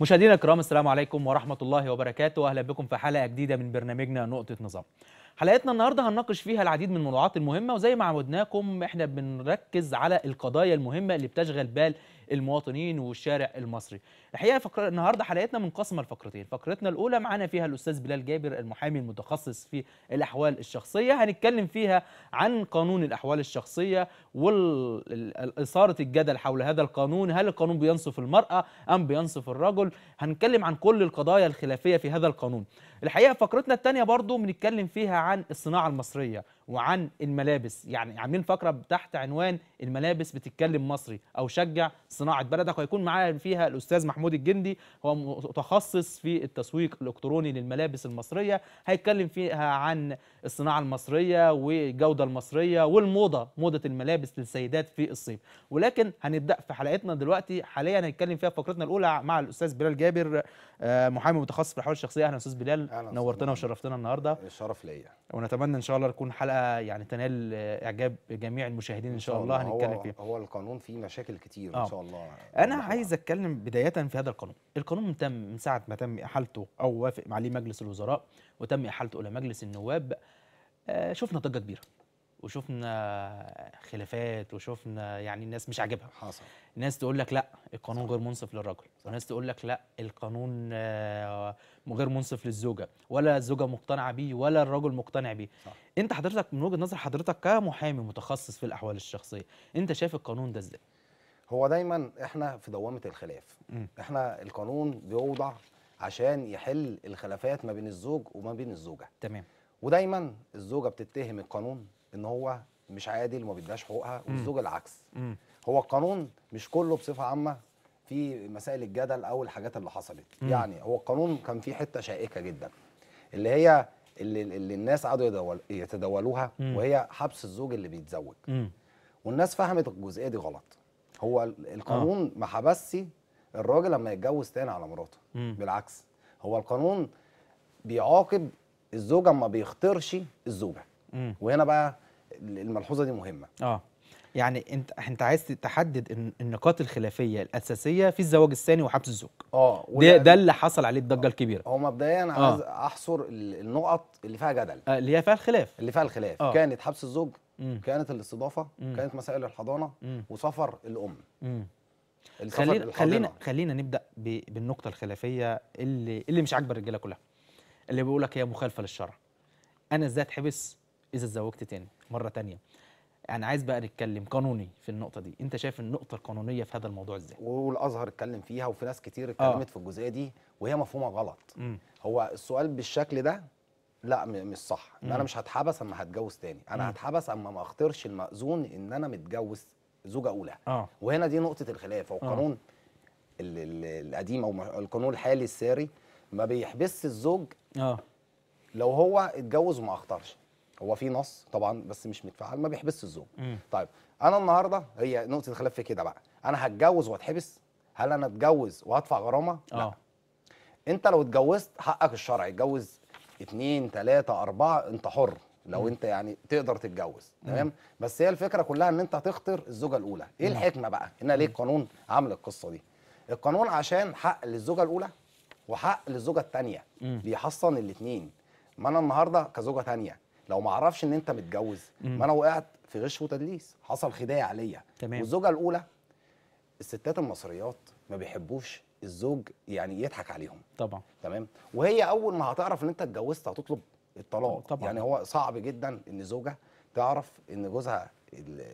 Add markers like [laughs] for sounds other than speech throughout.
مشاهدينا الكرام السلام عليكم ورحمة الله وبركاته أهلا بكم في حلقة جديدة من برنامجنا نقطة نظام حلقتنا النهاردة هنناقش فيها العديد من الموضوعات المهمة وزي ما عودناكم احنا بنركز على القضايا المهمة اللي بتشغل بال المواطنين والشارع المصري الحقيقه فقر... النهارده حلقتنا منقسمه لفقرتين فقرتنا الاولى معانا فيها الاستاذ بلال جابر المحامي المتخصص في الاحوال الشخصيه هنتكلم فيها عن قانون الاحوال الشخصيه واثاره الجدل حول هذا القانون هل القانون بينصف المراه ام بينصف الرجل هنتكلم عن كل القضايا الخلافيه في هذا القانون الحقيقه فقرتنا الثانيه برضو بنتكلم فيها عن الصناعه المصريه وعن الملابس يعني عاملين فقره تحت عنوان الملابس بتتكلم مصري او شجع صناعه بلدك وهيكون معايا فيها الاستاذ محمود الجندي هو متخصص في التسويق الالكتروني للملابس المصريه هيتكلم فيها عن الصناعه المصريه والجوده المصريه والموضه موضه الملابس للسيدات في الصيف ولكن هنبدا في حلقتنا دلوقتي حاليا هنتكلم فيها فقرتنا الاولى مع الاستاذ بلال جابر آه، محامي متخصص في الاحوال الشخصيه اهلا استاذ بلال نورتنا وشرفتنا النهارده شرف ليا ونتمنى ان شاء الله تكون حلقه يعني تنال اعجاب جميع المشاهدين ان شاء الله هنتكلم فيها هو القانون فيه مشاكل كتير آه. ان شاء الله انا عايز اتكلم بدايه في هذا القانون القانون تم من ساعه ما تم احالته او وافق عليه مجلس الوزراء وتم احالته الى مجلس النواب آه شفنا ضجه كبيره وشفنا خلافات وشفنا يعني الناس مش عاجبها حصل ناس تقول لك لا القانون صح. غير منصف للرجل صح. وناس تقول لك لا القانون آه، غير منصف للزوجه ولا الزوجه مقتنعه بيه ولا الرجل مقتنع بيه صح. انت حضرتك من وجهه نظر حضرتك كمحامي متخصص في الاحوال الشخصيه انت شايف القانون ده ازاي هو دايما احنا في دوامه الخلاف م. احنا القانون بيوضع عشان يحل الخلافات ما بين الزوج وما بين الزوجه تمام ودايما الزوجه بتتهم القانون ان هو مش عادل وما بيديهاش حقوقها والزوجه العكس هو القانون مش كله بصفه عامه في مسائل الجدل او الحاجات اللي حصلت مم. يعني هو القانون كان فيه حته شائكه جدا اللي هي اللي, اللي الناس قعدوا يدول يتداولوها وهي حبس الزوج اللي بيتزوج مم. والناس فهمت الجزئيه دي غلط هو القانون آه. ما حبسش الراجل لما يتجوز تاني على مراته مم. بالعكس هو القانون بيعاقب الزوجه ما بيختارش الزوجه مم. وهنا بقى الملحوظه دي مهمه اه يعني انت انت عايز تحدد النقاط الخلافيه الاساسيه في الزواج الثاني وحبس الزوج اه ده, ده اللي حصل عليه الضجه آه. الكبيره هو مبدئيا انا آه. عايز احصر النقط اللي فيها جدل آه اللي هي فيها الخلاف اللي فيها الخلاف آه. كانت حبس الزوج مم. كانت الاستضافه مم. كانت مسائل الحضانه مم. وسفر الام مم. خلينا خلينا خلينا نبدا بالنقطه الخلافيه اللي اللي مش عاجبه الرجاله كلها اللي بيقول لك هي مخالفه للشرع انا ازاي اتحبس اذا اتزوجت تاني مره تانيه انا يعني عايز بقى نتكلم قانوني في النقطه دي انت شايف النقطه القانونيه في هذا الموضوع ازاي والازهر اتكلم فيها وفي ناس كتير آه. اتكلمت آه. في الجزئيه دي وهي مفهومه غلط م. هو السؤال بالشكل ده لا مش صح ان انا مش هتحبس اما هتجوز تاني انا م. هتحبس اما ما اختارش المأذون ان انا متجوز زوجه اولى آه. وهنا دي نقطه الخلاف او آه. القانون آه. القديم او القانون الحالي الساري ما بيحبسش الزوج آه. لو هو اتجوز وما اختارش هو في نص طبعا بس مش متفعل ما بيحبسش الزوج طيب انا النهارده هي نقطه الخلاف في كده بقى انا هتجوز واتحبس هل انا اتجوز وهدفع غرامه لا آه. انت لو اتجوزت حقك الشرعي اتجوز اتنين تلاته اربعه انت حر لو مم. انت يعني تقدر تتجوز تمام بس هي الفكره كلها ان انت تخطر الزوجه الاولى ايه مم. الحكمه بقى ان ليه القانون عامل القصه دي القانون عشان حق للزوجه الاولى وحق للزوجه الثانيه بيحصن الاثنين ما انا النهارده كزوجه ثانيه لو ما اعرفش ان انت متجوز ما انا وقعت في غش وتدليس حصل خداع عليا تمام والزوجه الاولى الستات المصريات ما بيحبوش الزوج يعني يضحك عليهم طبعا تمام وهي اول ما هتعرف ان انت اتجوزت هتطلب الطلاق طبعا. يعني هو صعب جدا ان زوجه تعرف ان جوزها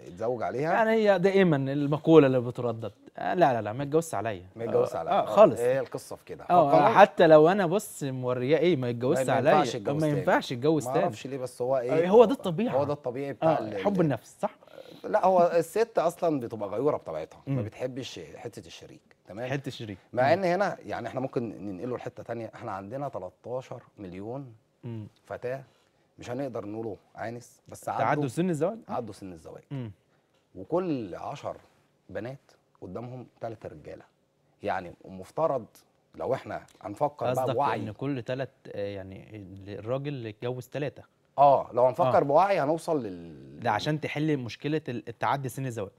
اتزوج عليها يعني هي دائما المقوله اللي بتردد آه، لا لا لا ما يتجوزش عليا ما يتجوزش عليا آه, آه, آه، خالص هي إيه القصه في كده اه حتى لو انا بص مورياه ايه ما يتجوزش عليا ما ينفعش يتجوز تاني ما اعرفش ليه بس هو ايه هو ده الطبيعي هو ده الطبيعي بتاع آه حب النفس صح لا هو الست اصلا بتبقى غيوره بطبيعتها ما بتحبش حته الشريك تمام حته الشريك مع ان هنا يعني احنا ممكن ننقله لحته ثانيه احنا عندنا 13 مليون فتاه مش هنقدر نقوله عانس بس عدوا تعدوا سن الزواج عدوا سن الزواج مم. وكل 10 بنات قدامهم ثلاثة رجاله يعني المفترض لو احنا هنفكر بقى بوعي ان كل ثلاث آه، يعني الراجل يتجوز ثلاثه اه لو هنفكر آه. بوعي هنوصل لل ده عشان تحل مشكله التعدي سن الزواج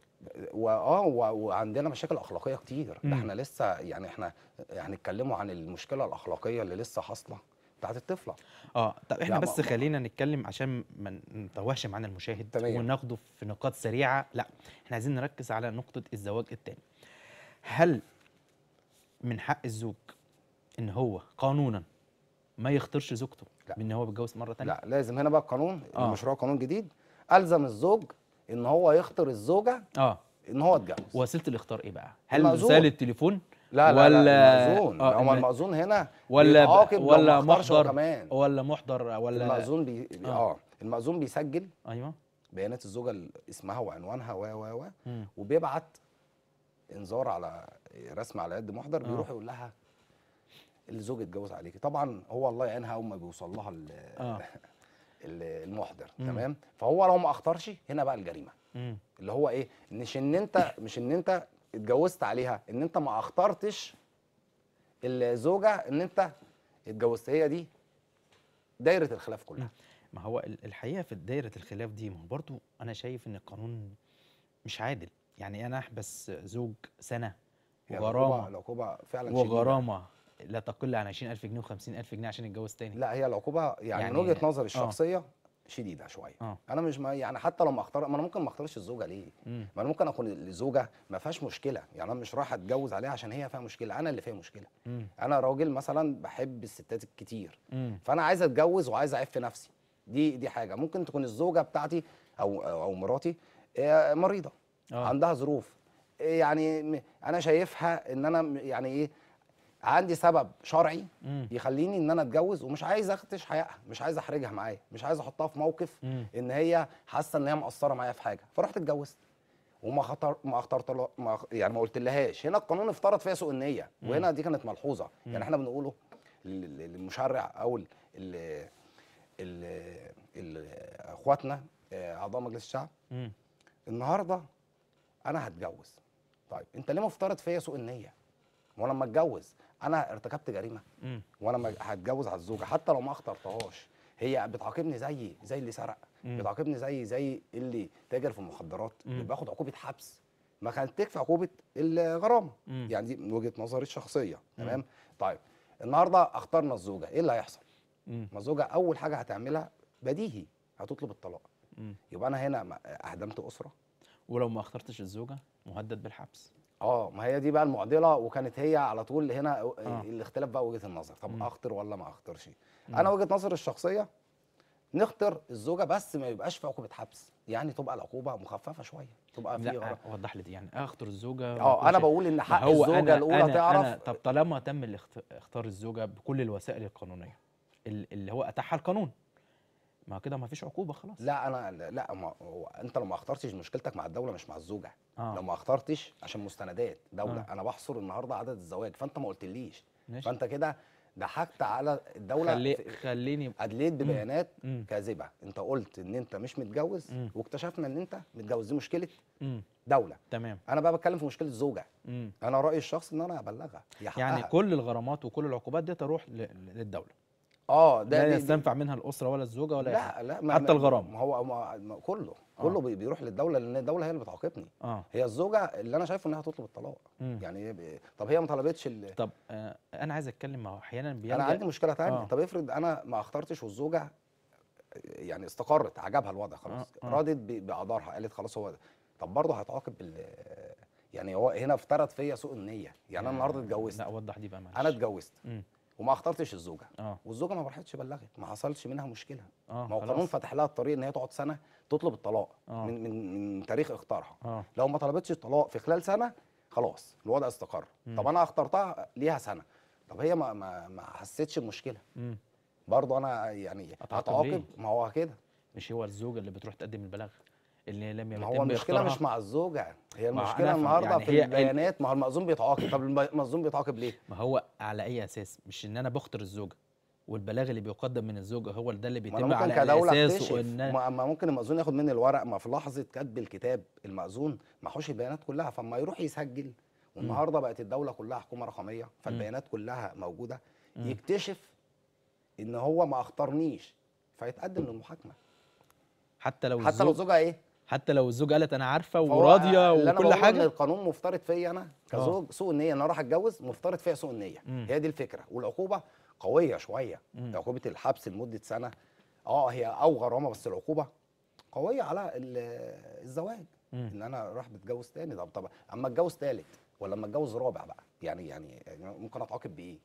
واه وعندنا مشاكل اخلاقيه كتير ده احنا لسه يعني احنا يعني اتكلموا عن المشكله الاخلاقيه اللي لسه حاصله بتاعت الطفله اه طب احنا بس ما خلينا نتكلم عشان ما نتوهش معانا المشاهد تمام. وناخده في نقاط سريعه لا احنا عايزين نركز على نقطه الزواج التاني هل من حق الزوج ان هو قانونا ما يختارش زوجته لا. من ان هو بيتجوز مره تانية لا لازم هنا بقى القانون آه. مشروع قانون جديد الزم الزوج ان هو يختار الزوجه اه ان هو اتجوز وسيله الاختيار ايه بقى هل وسائل التليفون لا لا ولا لا المأذون آه، هو المأذون هنا ولا ولا محضر كمان ولا محضر ولا المأذون بي اه, آه المأذون بيسجل ايوه بيانات الزوجه اسمها وعنوانها و و و وبيبعت انذار على رسم على يد محضر بيروح آه. يقول لها الزوج اتجوز عليكي طبعا هو الله يعينها اول ما بيوصل لها آه. [laughs] المحضر مم. تمام فهو لو ما اختارش هنا بقى الجريمه مم. اللي هو ايه مش ان انت مش ان انت اتجوزت عليها ان انت ما اخترتش الزوجه ان انت اتجوزت هي دي دايره الخلاف كلها ما هو الحقيقه في دايره الخلاف دي ما هو برضه انا شايف ان القانون مش عادل يعني انا احبس زوج سنه يعني وغرامه العقوبه فعلا وغرامه لا تقل عن 20000 جنيه و50000 جنيه عشان يتجوز تاني لا هي العقوبه يعني, يعني من وجهه نظري آه. الشخصيه آه. شديده شويه أوه. انا مش ما يعني حتى لو ما اختار ما انا ممكن ما اختارش الزوجه ليه مم. ما انا ممكن اكون الزوجه ما فيهاش مشكله يعني انا مش رايح اتجوز عليها عشان هي فيها مشكله انا اللي فيها مشكله مم. انا راجل مثلا بحب الستات الكتير مم. فانا عايز اتجوز وعايز اعف نفسي دي دي حاجه ممكن تكون الزوجه بتاعتي او او مراتي آه، مريضه أوه. عندها ظروف يعني انا شايفها ان انا يعني ايه عندي سبب شرعي مم. يخليني ان انا اتجوز ومش عايز اختش حقها مش عايز احرجها معايا مش عايز احطها في موقف مم. ان هي حاسه ان هي مقصره معايا في حاجه فرحت اتجوزت وما خطر ما اخترت ما يعني ما قلتلهاش هنا القانون افترض فيها سوء النيه وهنا دي كانت ملحوظه مم. يعني احنا بنقوله للمشرع او ال ال ال اخواتنا آه، اعضاء مجلس الشعب مم. النهارده انا هتجوز طيب انت ليه مفترض فيا سوء النيه؟ ما لما اتجوز انا ارتكبت جريمه وانا هتجوز على الزوجه حتى لو ما اخترتهاش هي بتعاقبني زيي زي اللي سرق بتعاقبني زي زي اللي تاجر في المخدرات باخد عقوبه حبس ما كانت تكفي عقوبه الغرامه يعني دي من وجهه نظري الشخصيه تمام طيب النهارده اخترنا الزوجه ايه اللي هيحصل ما الزوجه اول حاجه هتعملها بديهي هتطلب الطلاق يبقى انا هنا اهدمت اسره ولو ما اخترتش الزوجه مهدد بالحبس اه ما هي دي بقى المعضله وكانت هي على طول هنا آه. الاختلاف بقى وجهه النظر طب م. اخطر ولا ما اخطرش انا وجهه نظري الشخصيه نخطر الزوجه بس ما يبقاش في عقوبه حبس يعني تبقى العقوبه مخففه شويه تبقى في لا وضح لي دي يعني اخطر الزوجه اه انا بقول ان حق هو الزوجه أنا الاولى أنا تعرف أنا طب طالما تم اختار الزوجه بكل الوسائل القانونيه اللي هو اتاحها القانون ما كده ما فيش عقوبه خلاص لا انا لا ما هو انت لو ما اخترتش مشكلتك مع الدوله مش مع الزوجه آه. لو ما اخترتش عشان مستندات دوله آه. انا بحصر النهارده عدد الزواج فانت ما قلتليش ماشي. فانت كده ضحكت على الدوله خلي... خليني ادليت ببيانات كاذبه انت قلت ان انت مش متجوز مم. واكتشفنا ان انت متجوز دي مشكله مم. دوله تمام انا بقى بتكلم في مشكله زوجه مم. انا رايي الشخصي ان انا ابلغها يعني كل الغرامات وكل العقوبات دي تروح للدوله اه ده لا يستنفع منها الاسره ولا الزوجه ولا لا لا ما حتى الغرام ما هو ما كله كله آه. بيروح للدوله لان الدوله هي اللي بتعاقبني آه. هي الزوجه اللي انا شايفه انها تطلب الطلاق مم. يعني طب هي ما طلبتش ال... طب آه انا عايز اتكلم احيانا بيلجأ انا عندي مشكله ثانيه آه. طب افرض انا ما اخترتش والزوجه يعني استقرت عجبها الوضع خلاص آه. آه. رادت ب... قالت خلاص هو ده. طب برضه هتعاقب بال يعني هو هنا افترض فيا سوء النيه يعني انا النهارده اتجوزت لا وضح دي بقى معلش انا اتجوزت مم. وما اخترتش الزوجه آه. والزوجه ما راحتش بلغت ما حصلش منها مشكله آه. ما هو القانون فتح لها الطريق ان هي تقعد سنه تطلب الطلاق آه. من من من تاريخ اختارها آه. لو ما طلبتش الطلاق في خلال سنه خلاص الوضع استقر مم. طب انا اخترتها ليها سنه طب هي ما ما, ما حسيتش بمشكله برضه انا يعني هتعاقب ما هو كده مش هو الزوجه اللي بتروح تقدم البلاغ اللي لم يتم هو المشكله مش مع الزوجه هي المشكله النهارده يعني في البيانات ما هو المأذون بيتعاقب طب المأذون بيتعاقب ليه؟ ما هو على اي اساس؟ مش ان انا بخطر الزوجه والبلاغ اللي بيقدم من الزوجه هو ده اللي بيتم على اساسه وان ما ممكن المأذون ياخد مني الورق ما في لحظه كتب الكتاب المأذون معهوش البيانات كلها فما يروح يسجل والنهارده بقت الدوله كلها حكومه رقميه فالبيانات كلها موجوده يكتشف ان هو ما اختارنيش فيتقدم للمحاكمه حتى لو حتى لو الزوجه ايه؟ حتى لو الزوج قالت انا عارفه وراضيه وكل حاجه إن القانون مفترض فيا انا كزوج آه. سوء النيه انا راح اتجوز مفترض فيا سوء النيه مم. هي دي الفكره والعقوبه قويه شويه مم. عقوبه الحبس لمده سنه اه هي او غرامه بس العقوبه قويه على الزواج مم. ان انا راح بتجوز تاني طب طب اما اتجوز تالت ولا اما اتجوز رابع بقى يعني يعني ممكن اتعاقب بايه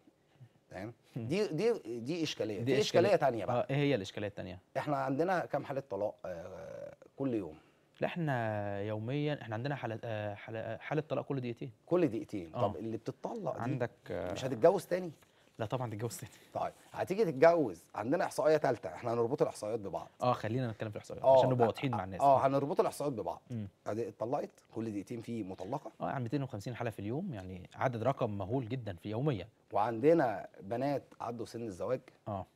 تمام دي دي دي اشكاليه دي, اشكاليه, ثانيه بقى اه ايه هي الاشكاليه الثانيه احنا عندنا كام حاله طلاق آه، كل يوم لا احنا يوميا احنا عندنا حاله آه، آه، حاله, طلاق كل دقيقتين كل دقيقتين أوه. طب اللي بتطلق دي عندك مش آه، هتتجوز تاني لا طبعا تتجوز تاني طيب هتيجي تتجوز عندنا احصائيه ثالثه احنا هنربط الاحصائيات ببعض اه خلينا نتكلم في الاحصائيات عشان نبقى واضحين مع الناس اه هنربط الاحصائيات ببعض اتطلقت كل دقيقتين في مطلقه اه يعني 250 حاله في اليوم يعني عدد رقم مهول جدا في يوميا وعندنا بنات عدوا سن الزواج اه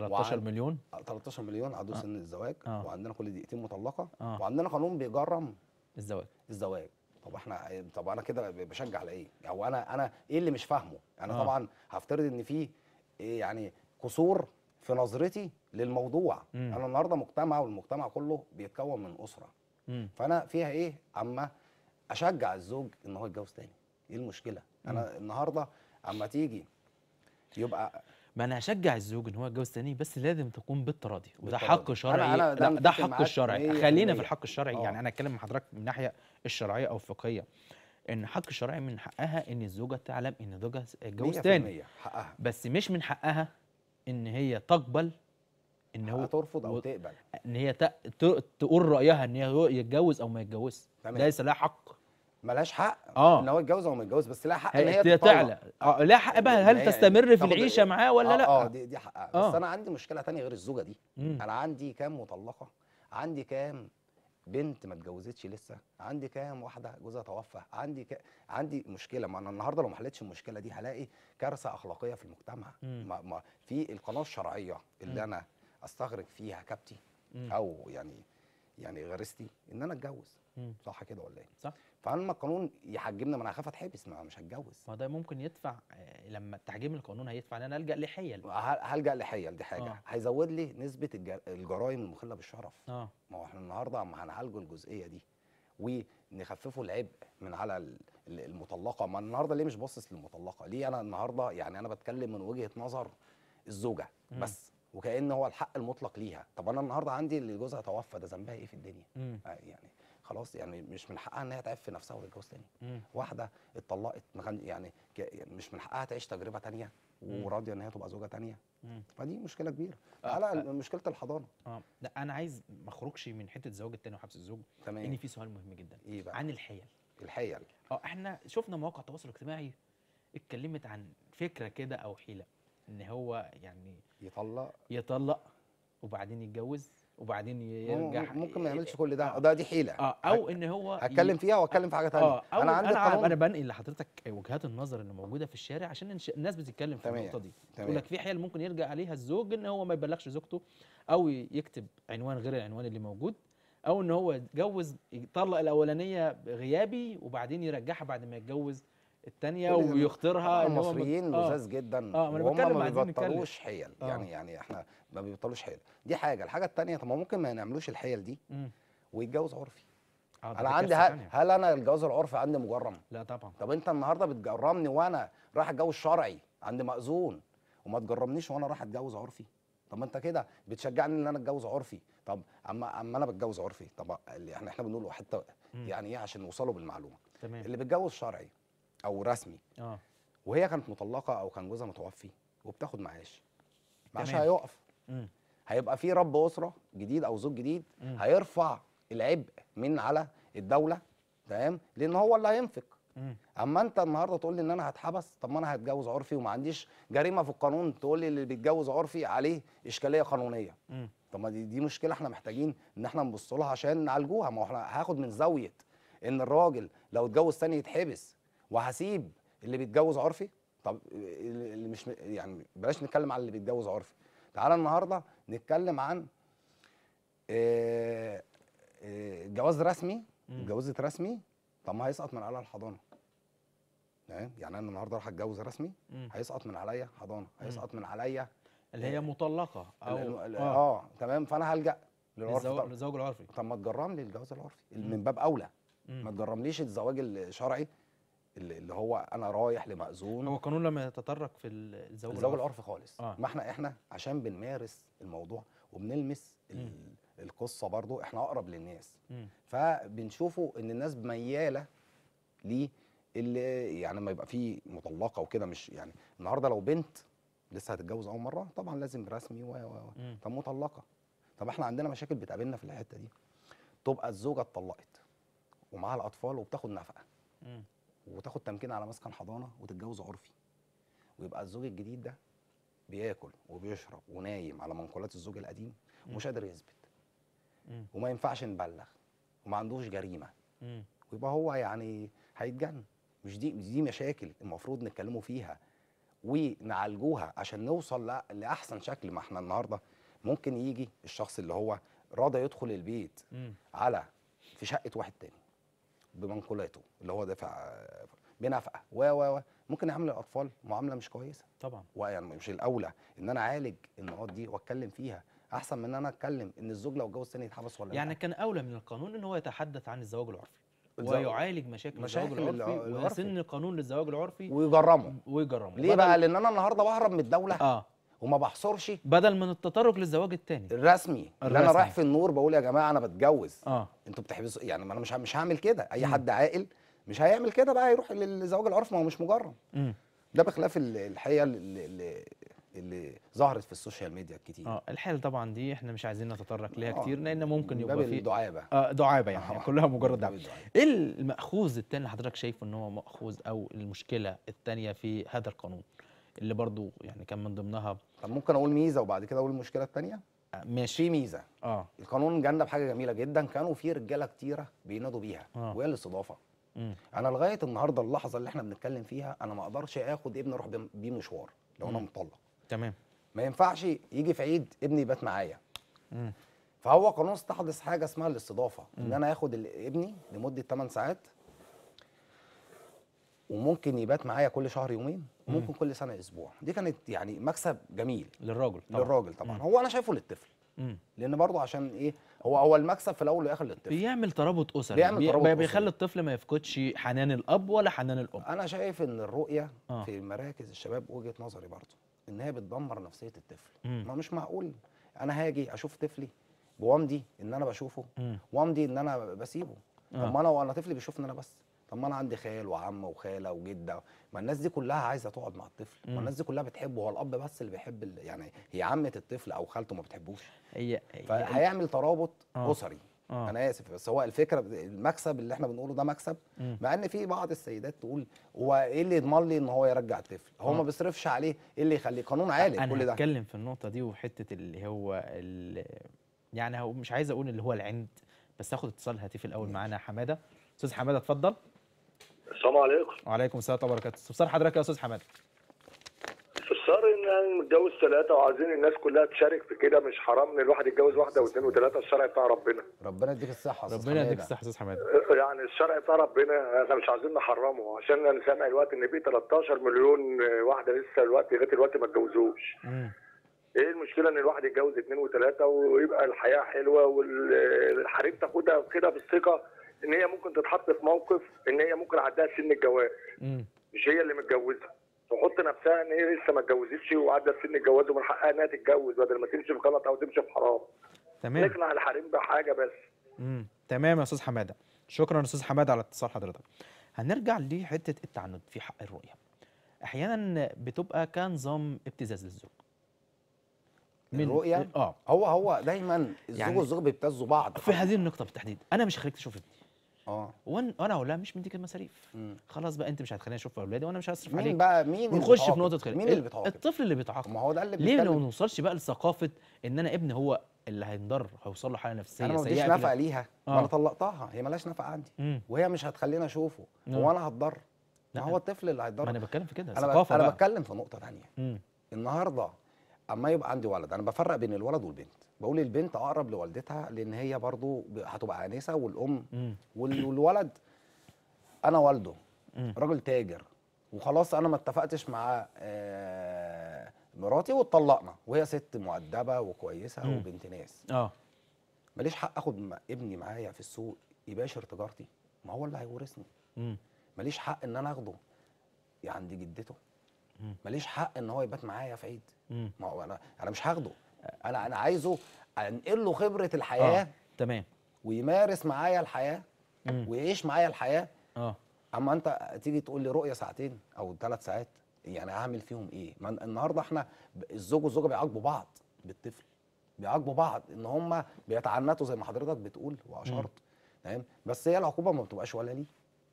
13 وعن... مليون 13 آه، مليون عدو آه. سن الزواج آه. وعندنا كل دقيقتين مطلقه آه. وعندنا قانون بيجرم الزواج الزواج طب احنا طب انا كده بشجع على ايه؟ او يعني انا انا ايه اللي مش فاهمه؟ انا يعني آه. طبعا هفترض ان في إيه يعني قصور في نظرتي للموضوع مم. انا النهارده مجتمع والمجتمع كله بيتكون من اسره مم. فانا فيها ايه اما اشجع الزوج ان هو يتجوز تاني ايه المشكله؟ مم. انا النهارده اما تيجي يبقى ما انا هشجع الزوج ان هو يتجوز تاني بس لازم تكون بالتراضي وده حق شرعي أنا أنا ده حق الشرعي خلينا في الحق الشرعي أوه. يعني آه. انا اتكلم مع حضرتك من ناحيه الشرعيه او الفقهيه ان حق الشرعي من حقها ان الزوجه تعلم ان زوجها اتجوز تاني حقها. بس مش من حقها ان هي تقبل ان هو ترفض او تقبل ان هي تقول رايها ان هي يتجوز او ما يتجوزش ليس لها حق ملهاش حق اه ان هو يتجوز او ما يتجوز بس لها حق ان هي تعلى اه لها حق بقى هل تستمر في العيشه إيه؟ معاه ولا آه لا اه دي دي حقها آه. بس انا عندي مشكله ثانيه غير الزوجه دي مم. انا عندي كام مطلقه عندي كام بنت ما اتجوزتش لسه عندي كام واحده جوزها توفى عندي ك... عندي مشكله ما انا النهارده لو ما حلتش المشكله دي هلاقي كارثه اخلاقيه في المجتمع ما... ما في القناه الشرعيه اللي مم. انا استغرق فيها كبتي مم. او يعني يعني غريزتي ان انا اتجوز صح كده ولا ايه صح فعلما القانون يحجمنا ما انا هخاف اتحبس ما مش هتجوز ما ده ممكن يدفع آه، لما تحجيم القانون هيدفع ان انا الجا لحيل هلجا لحيل دي حاجه آه. هيزود لي نسبه الجرائم المخله بالشرف آه. ما هو احنا النهارده هنعالجوا الجزئيه دي ونخففه العبء من على المطلقه ما النهارده ليه مش باصص للمطلقه ليه انا النهارده يعني انا بتكلم من وجهه نظر الزوجه مم. بس وكان هو الحق المطلق ليها طب انا النهارده عندي اللي جوزها توفى ده ذنبها ايه في الدنيا م. آه، يعني خلاص يعني مش من حقها ان هي تعف في نفسها وتتجوز تاني واحده اتطلقت يعني مش من حقها تعيش تجربه تانيه وراضيه ان هي تبقى زوجه تانيه فدي مشكله كبيره آه على آه مشكله الحضانه اه لا انا عايز ما اخرجش من حته الزواج التاني وحبس الزوج تمام ان في سؤال مهم جدا إيه بقى؟ عن الحيل الحيل اه احنا شفنا مواقع التواصل الاجتماعي اتكلمت عن فكره كده او حيله ان هو يعني يطلق يطلق وبعدين يتجوز وبعدين يرجع ممكن ما يعملش كل ده آه. ده دي حيله اه او ان هو هتكلم فيها واتكلم في حاجه ثانيه آه انا عندي انا انا بنقل لحضرتك وجهات النظر اللي موجوده في الشارع عشان الناس بتتكلم في النقطه دي يقول لك في حيل ممكن يرجع عليها الزوج ان هو ما يبلغش زوجته او يكتب عنوان غير العنوان اللي موجود او ان هو يتجوز يطلق الاولانيه غيابي وبعدين يرجعها بعد ما يتجوز الثانيه ويختارها آه، المصريين لذاذ آه جدا آه وهم ما بيبطلوش حيل آه يعني يعني احنا ما بيبطلوش حيل دي حاجه الحاجه الثانيه طب ما ممكن ما نعملوش الحيل دي ويتجوز عرفي آه انا عندي هل, هل انا الجواز العرفي عندي مجرم لا طبعا طب انت النهارده بتجرمني وانا رايح اتجوز شرعي عند مأذون وما تجرمنيش وانا رايح اتجوز عرفي طب ما انت كده بتشجعني ان انا اتجوز عرفي طب اما اما انا بتجوز عرفي طب احنا احنا بنقول حتى يعني ايه عشان نوصله بالمعلومه تمام اللي بيتجوز شرعي او رسمي اه وهي كانت مطلقه او كان جوزها متوفي وبتاخد معاش معاشها هيقف هيبقى في رب اسره جديد او زوج جديد مم. هيرفع العبء من على الدوله تمام لان هو اللي هينفق مم. اما انت النهارده تقول لي ان انا هتحبس طب ما انا هتجوز عرفي وما عنديش جريمه في القانون تقول لي اللي بيتجوز عرفي عليه اشكاليه قانونيه مم. طب ما دي, دي مشكله احنا محتاجين ان احنا نبص لها عشان نعالجوها ما احنا هاخد من زاويه ان الراجل لو اتجوز ثاني يتحبس وهسيب اللي بيتجوز عرفي طب اللي مش يعني بلاش نتكلم على اللي بيتجوز عرفي تعالى النهارده نتكلم عن آه، آه، جواز رسمي اتجوزت رسمي طب ما هيسقط من عليا الحضانه تمام يعني انا النهارده اروح اتجوز رسمي هيسقط من عليا حضانه هيسقط من عليا اللي هي آه، مطلقه او اه, آه. تمام فانا هلجا للعرفي للزواج العرفي طب ما تجرم لي الجواز العرفي من باب اولى ما تجرمليش الزواج الشرعي اللي هو انا رايح لمأذون هو القانون لما يتطرق في الزواج الزواج العرفي خالص آه. ما احنا احنا عشان بنمارس الموضوع وبنلمس القصه برضو احنا اقرب للناس م. فبنشوفه ان الناس مياله ليه اللي يعني لما يبقى فيه مطلقه وكده مش يعني النهارده لو بنت لسه هتتجوز اول مره طبعا لازم رسمي و و طب مطلقه طب احنا عندنا مشاكل بتقابلنا في الحته دي تبقى الزوجه اتطلقت ومعاها الاطفال وبتاخد نفقه وتاخد تمكين على مسكن حضانه وتتجوز عرفي ويبقى الزوج الجديد ده بياكل وبيشرب ونايم على منقولات الزوج القديم ومش قادر يثبت وما ينفعش نبلغ وما عندوش جريمه ويبقى هو يعني هيتجن مش دي دي مشاكل المفروض نتكلموا فيها ونعالجوها عشان نوصل لاحسن شكل ما احنا النهارده ممكن يجي الشخص اللي هو راضى يدخل البيت على في شقه واحد تاني بمنقولاته اللي هو دافع بنفقه و و و ممكن يعامل الاطفال معامله مش كويسه طبعا ويعني مش الاولى ان انا اعالج النقاط دي واتكلم فيها احسن من ان انا اتكلم ان الزوج لو اتجوز ثاني يتحبس ولا يعني لا. كان اولى من القانون ان هو يتحدث عن الزواج العرفي ويعالج مشاكل, مشاكل الزواج العرفي ويسن قانون للزواج العرفي ويجرمه ويجرمه ليه بقى لان انا النهارده بهرب من الدوله اه وما بحصرش بدل من التطرق للزواج الثاني الرسمي اللي انا رايح في النور بقول يا جماعه انا بتجوز اه انتوا بتحبسوا يعني ما انا مش مش هعمل كده اي م. حد عاقل مش هيعمل كده بقى يروح للزواج العرف ما هو مش مجرم ده بخلاف الحقيقه اللي, اللي اللي ظهرت في السوشيال ميديا كتير اه الحيل طبعا دي احنا مش عايزين نتطرق ليها آه. كتير لان ممكن يبقى في دعابه آه دعابه يعني, أوه. يعني كلها مجرد دعابه ايه الماخوذ الثاني اللي حضرتك شايفه ان هو ماخوذ او المشكله الثانيه في هذا القانون اللي برضو يعني كان من ضمنها طب ممكن اقول ميزه وبعد كده اقول المشكله الثانيه آه، ماشي في ميزه اه القانون جنب حاجه جميله جدا كانوا في رجاله كتيره بينادوا بيها آه. وهي الاستضافه انا لغايه النهارده اللحظه اللي احنا بنتكلم فيها انا ما اقدرش اخد ابني اروح بيه مشوار لو انا مطلق تمام ما ينفعش يجي في عيد ابني يبات معايا فهو قانون استحدث حاجه اسمها الاستضافه ان انا اخد ابني لمده 8 ساعات وممكن يبات معايا كل شهر يومين ممكن كل سنه اسبوع دي كانت يعني مكسب جميل للراجل طبعا للراجل طبعا مم. هو انا شايفه للطفل مم. لان برضه عشان ايه هو هو المكسب في الاول والاخر للطفل بيعمل ترابط اسري بيعمل بي... ترابط بيخلي الطفل ما يفقدش حنان الاب ولا حنان الام انا شايف ان الرؤيه آه. في مراكز الشباب وجهه نظري برضه ان هي بتدمر نفسيه الطفل ما مش معقول انا هاجي اشوف طفلي بوامدي ان انا بشوفه وامضي ان انا بسيبه طب آه. ما انا وانا طفلي بيشوفني انا بس طب ما انا عندي خال وعم وخاله وجده ما الناس دي كلها عايزه تقعد مع الطفل ما الناس دي كلها بتحبه هو الاب بس اللي بيحب يعني هي عمه الطفل او خالته ما بتحبوش هي فهيعمل ترابط أوه. اسري أوه. انا اسف بس هو الفكره المكسب اللي احنا بنقوله ده مكسب مع ان في بعض السيدات تقول هو ايه اللي يضمن لي ان هو يرجع الطفل هو آه. ما بيصرفش عليه ايه اللي يخليه قانون عالي كل ده انا هتكلم في النقطه دي وحته اللي هو اللي يعني هو مش عايز اقول اللي هو العند بس هاخد اتصال هاتفي الاول معانا حماده استاذ حماده اتفضل السلام عليكم وعليكم السلام ورحمه الله وبركاته استفسار حضرتك يا استاذ حماد استفسار ان انا متجوز ثلاثه وعايزين الناس كلها تشارك في كده مش حرام ان الواحد يتجوز واحده واثنين وثلاثه الشرع بتاع ربنا ربنا يديك الصحه ربنا يديك الصحه يا استاذ حماد آه، يعني الشرع بتاع ربنا احنا مش عايزين نحرمه عشان انا سامع الوقت ان في 13 مليون آه، واحده لسه الوقت لغايه الوقت ما اتجوزوش ايه المشكله ان الواحد يتجوز اثنين وثلاثه ويبقى الحياه حلوه والحريم آه، تاخدها كده بالثقه ان هي ممكن تتحط في موقف ان هي ممكن عندها سن الجواز مش هي اللي متجوزه تحط نفسها ان هي لسه ما اتجوزتش وعدت سن الجواز ومن حقها انها تتجوز بدل ما تمشي في غلط او تمشي في حرام تمام نقنع الحريم بحاجه بس امم تمام يا استاذ حماده شكرا يا استاذ حماده على اتصال حضرتك هنرجع لحته التعنت في حق الرؤيه احيانا بتبقى كنظام ابتزاز للزوج من الرؤيه اه هو هو دايما الزوج يعني والزوجه بيبتزوا بعض في هذه النقطه بالتحديد انا مش خليك تشوف ابني اه وانا اقول لها مش من المصاريف خلاص بقى انت مش هتخليني اشوف اولادي وانا مش هصرف مين عليك مين بقى مين نخش في نقطه خلاف مين اللي بيتعاقب الطفل اللي بيتعاقب ما هو ده اللي ليه ما نوصلش بقى لثقافه ان انا ابني هو اللي هينضر هيوصل له حاله نفسيه انا ما بديش نفقه ليها آه. ما انا طلقتها هي مالهاش نفقه عندي مم. وهي مش هتخليني اشوفه هو انا هتضر ما هو الطفل اللي هيتضر ما انا بتكلم في كده ثقافة انا بتكلم في نقطه ثانيه النهارده اما يبقى عندي ولد انا بفرق بين الولد والبنت بقول البنت اقرب لوالدتها لان هي برضو هتبقى انسه والام والولد انا والده راجل تاجر وخلاص انا ما اتفقتش مع آه، مراتي واتطلقنا وهي ست مؤدبه وكويسه مم. وبنت ناس اه ماليش حق اخد ابني معايا في السوق يباشر تجارتي ما هو اللي هيورثني ماليش حق ان انا اخده عند جدته ماليش حق ان هو يبات معايا في عيد ما هو انا انا مش هاخده انا انا عايزه انقل له خبره الحياه آه. تمام ويمارس معايا الحياه مم. ويعيش معايا الحياه اه اما انت تيجي تقول لي رؤيه ساعتين او ثلاث ساعات يعني هعمل فيهم ايه؟ ما النهارده احنا الزوج والزوجه بيعاقبوا بعض بالطفل بيعاقبوا بعض ان هم بيتعنتوا زي ما حضرتك بتقول واشرت تمام بس هي العقوبه ما بتبقاش ولا ليه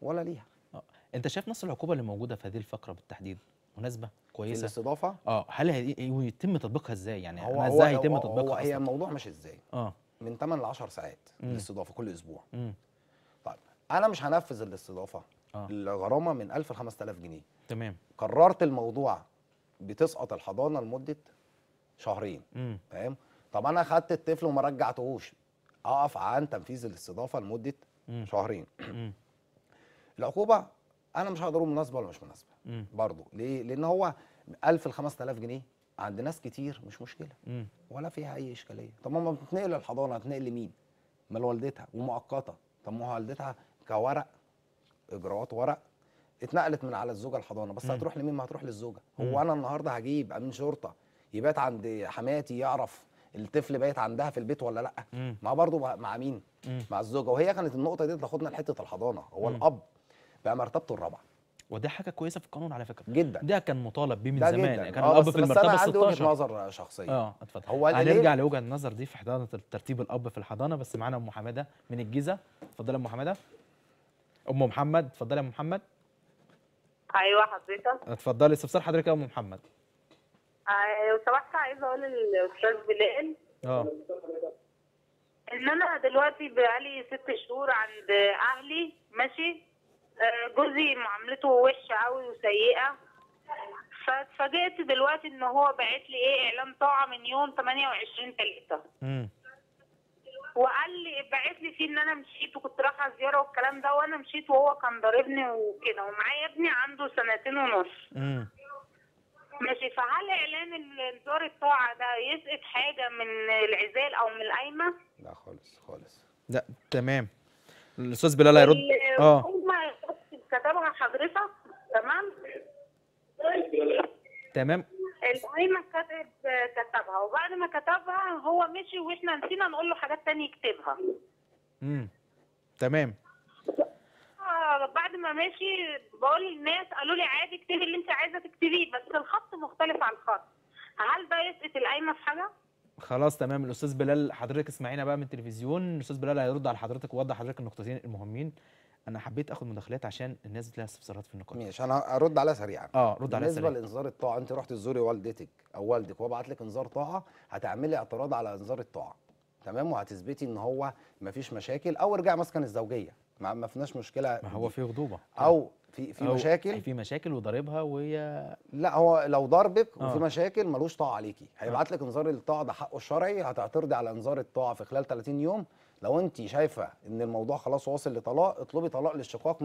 ولا ليها آه. انت شايف نص العقوبه اللي موجوده في هذه الفقره بالتحديد مناسبه؟ كويسه الاستضافه اه هل يتم تطبيقها ازاي يعني هو ازاي هيتم تطبيقها هي الموضوع ماشي ازاي اه من 8 ل 10 ساعات الاستضافه كل اسبوع مم. طيب انا مش هنفذ الاستضافه آه. الغرامه من 1000 ل 5000 جنيه تمام قررت الموضوع بتسقط الحضانه لمده شهرين فاهم طب انا خدت الطفل وما رجعتهوش اقف عن تنفيذ الاستضافه لمده مم. شهرين مم. العقوبه انا مش هقدر اقول مناسبه ولا مش مناسبه برضه ليه لان هو 1000 ل 5000 جنيه عند ناس كتير مش مشكله ولا فيها اي اشكاليه طب ما بتنقل الحضانه هتنقل لمين ما لوالدتها ومؤقته طب ما هو والدتها كورق اجراءات ورق اتنقلت من على الزوجه الحضانه بس مم. هتروح لمين ما هتروح للزوجه مم. هو انا النهارده هجيب امين شرطه يبات عند حماتي يعرف الطفل بايت عندها في البيت ولا لا مع برضه مع مين مم. مع الزوجه وهي كانت النقطه دي تاخدنا لحته الحضانه هو مم. الاب بقى مرتبته الرابعه وده حاجه كويسه في القانون على فكره جدا ده كان مطالب بيه من زمان جداً. كان آه، الاب في المرتبه 16 بس انا نظر شخصيه اه اتفضل هو هنرجع لوجهه النظر دي في حضانه ترتيب الاب في الحضانه بس معانا ام حماده من الجيزه اتفضلي يا ام حماده ام محمد اتفضلي يا ام محمد ايوه حضرتك اتفضلي استفسار حضرتك يا ام محمد آه، لو سمحت عايزه اقول للاستاذ بلال اه ان انا دلوقتي بقالي ست شهور عند اهلي ماشي جوزي معاملته وحشه قوي وسيئه فاتفاجئت دلوقتي ان هو باعت لي ايه اعلان طاعه من يوم 28 3 امم وقال لي بعت لي فيه ان انا مشيت وكنت رايحه زياره والكلام ده وانا مشيت وهو كان ضاربني وكده ومعايا ابني عنده سنتين ونص امم ماشي فهل اعلان انذار الطاعه ده يسقط حاجه من العزال او من القايمه؟ لا خالص خالص لا تمام الاستاذ بلال هيرد اه كتبها حضرتك تمام تمام المهم كتب كتبها وبعد ما كتبها هو مشي واحنا نسينا نقول له حاجات تانية يكتبها امم تمام آه، بعد ما ماشي بقول للناس قالوا لي عادي اكتبي اللي انت عايزه تكتبيه بس الخط مختلف عن الخط هل ده يسقط القايمه في حاجه؟ خلاص تمام الاستاذ بلال حضرتك اسمعينا بقى من التلفزيون الاستاذ بلال هيرد على حضرتك ووضح حضرتك النقطتين المهمين انا حبيت اخد مداخلات عشان الناس لها استفسارات في النقاش ماشي انا ارد عليها سريعا اه رد عليها سريعا بالنسبه لانذار الطاعه انت رحت تزوري والدتك او والدك وهو بعت لك انذار طاعه هتعملي اعتراض على انذار الطاعه تمام وهتثبتي ان هو مفيش مشاكل او ارجعي مسكن الزوجيه ما ما فيناش مشكله ما هو في غضوبه او في في مشاكل في مشاكل وضاربها وهي لا هو لو ضربك آه. وفي مشاكل ملوش طاعه عليكي هيبعت آه. لك انذار الطاعه ده حقه الشرعي هتعترضي على انذار الطاعه في خلال 30 يوم لو انت شايفه ان الموضوع خلاص واصل لطلاق اطلبي طلاق للشقاق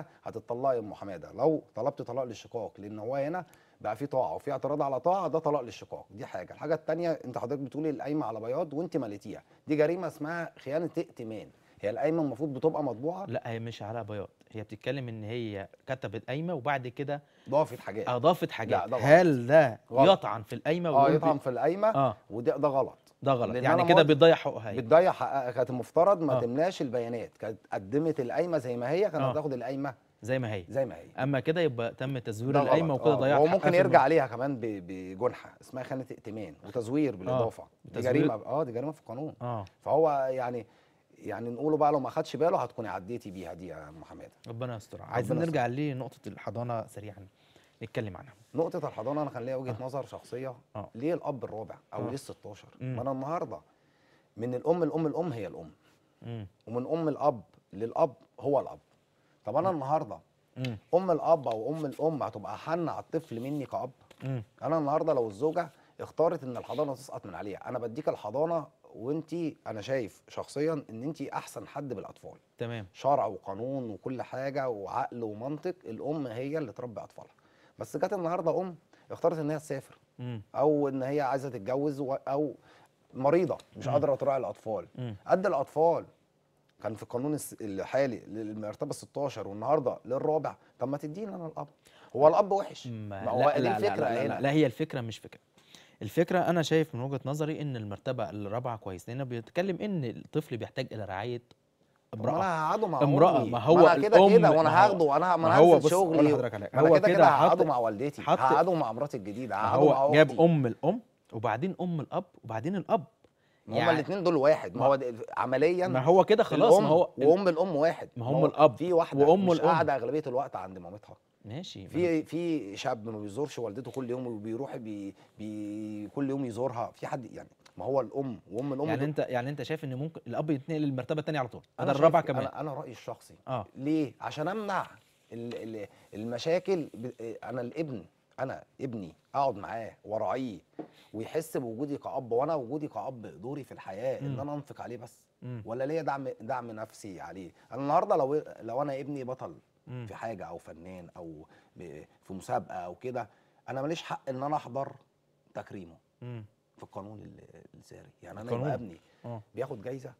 100% هتطلقي ام حماده لو طلبت طلاق للشقاق لان هو هنا بقى في طاعه وفي اعتراض على طاعه ده طلاق للشقاق دي حاجه الحاجه الثانيه انت حضرتك بتقولي القايمه على بياض وانت مليتيها دي جريمه اسمها خيانه ائتمان هي القايمه المفروض بتبقى مطبوعه لا هي مش على بياض هي بتتكلم ان هي كتبت قايمه وبعد كده ضافت حاجات اضافت آه، حاجات لا ده غلط. هل ده غلط. يطعن في القايمه اه يطعن في القايمه آه. وده ده غلط ده غلط يعني كده بتضيع حقوقها بتضيع حقها كانت المفترض ما آه. تملاش البيانات كانت قدمت القايمه زي ما هي كانت آه. هتاخد القايمه زي ما هي زي ما هي اما كده يبقى تم تزوير القايمه وكده آه. ضيعت هو ممكن يرجع عليها كمان بجنحه اسمها خانه ائتمان وتزوير آه. بالاضافه آه. دي جريمه اه دي جريمه في القانون آه. فهو يعني يعني نقوله بقى لو ما خدش باله هتكوني عديتي بيها دي يا محمد ربنا يستر عايزين نرجع لنقطه الحضانه سريعا نتكلم عنها نقطه الحضانه انا كان ليا وجهه آه. نظر شخصيه آه. ليه الاب الرابع او آه. ليه ال16 ما انا النهارده من الام الام الام هي الام مم. ومن ام الاب للاب هو الاب طب انا مم. النهارده ام الاب او ام الام هتبقى حن على الطفل مني كاب مم. انا النهارده لو الزوجه اختارت ان الحضانه تسقط من عليها انا بديك الحضانه وانت انا شايف شخصيا ان انت احسن حد بالاطفال تمام شرع وقانون وكل حاجه وعقل ومنطق الام هي اللي تربي اطفالها بس جت النهارده ام اختارت ان هي تسافر او ان هي عايزه تتجوز او مريضه مش قادره تراعي الاطفال قد الاطفال كان في القانون الحالي للمرتبه 16 والنهارده للرابع طب ما تديني انا الاب هو الاب وحش ما هو لا, لا, الفكره لا, لا, لا, لا, لا هي الفكره مش فكره الفكره انا شايف من وجهه نظري ان المرتبه الرابعه كويس لان بيتكلم ان الطفل بيحتاج الى رعايه امراه هقعده مع امراه ما هو انا كده كده وانا هاخده وانا ما انا هو شغلي هو كده كده هقعده مع والدتي هقعده مع مراتي الجديده هقعده مع اختي جاب ام الام وبعدين ام الاب وبعدين الاب يعني هما الاثنين دول واحد ما هو عمليا ما هو كده خلاص ما هو وام الام واحد ما هم الاب في واحده وام مش قاعده اغلبيه الوقت عند مامتها ماشي في في شاب ما بيزورش والدته كل يوم وبيروح بي بي كل يوم يزورها في حد يعني ما هو الام وام الام يعني انت يعني انت شايف ان ممكن الاب يتنقل للمرتبه الثانيه على طول انا الرابع كمان انا انا رايي الشخصي آه. ليه عشان امنع المشاكل انا الابن انا ابني اقعد معاه وارعيه ويحس بوجودي كاب وانا وجودي كاب دوري في الحياه ان انا انفق عليه بس م. ولا ليا دعم دعم نفسي عليه انا النهارده لو لو انا ابني بطل م. في حاجه او فنان او في مسابقه او كده انا ماليش حق ان انا احضر تكريمه م. في القانون الساري يعني انا يبقى ابني أوه. بياخد جايزه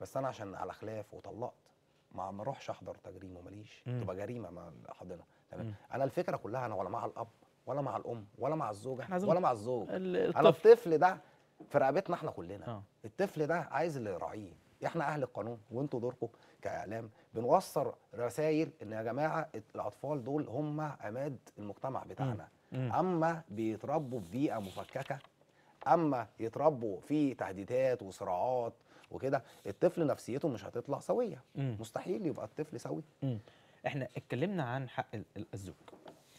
بس انا عشان على خلاف وطلقت ما ما اروحش احضر تجريم وماليش تبقى جريمه ما احضنها تمام انا الفكره كلها انا ولا مع الاب ولا مع الام ولا مع الزوجه ولا مع الزوج الطفل. انا الطفل ده في رقبتنا احنا كلنا أوه. الطفل ده عايز اللي يراعيه احنا اهل القانون وانتوا دوركم كاعلام بنوصل رسائل ان يا جماعه الاطفال دول هم عماد المجتمع بتاعنا مم. اما بيتربوا في بيئه مفككه اما يتربوا في تهديدات وصراعات وكده الطفل نفسيته مش هتطلع سويه مم. مستحيل يبقى الطفل سوي مم. احنا اتكلمنا عن حق الزوج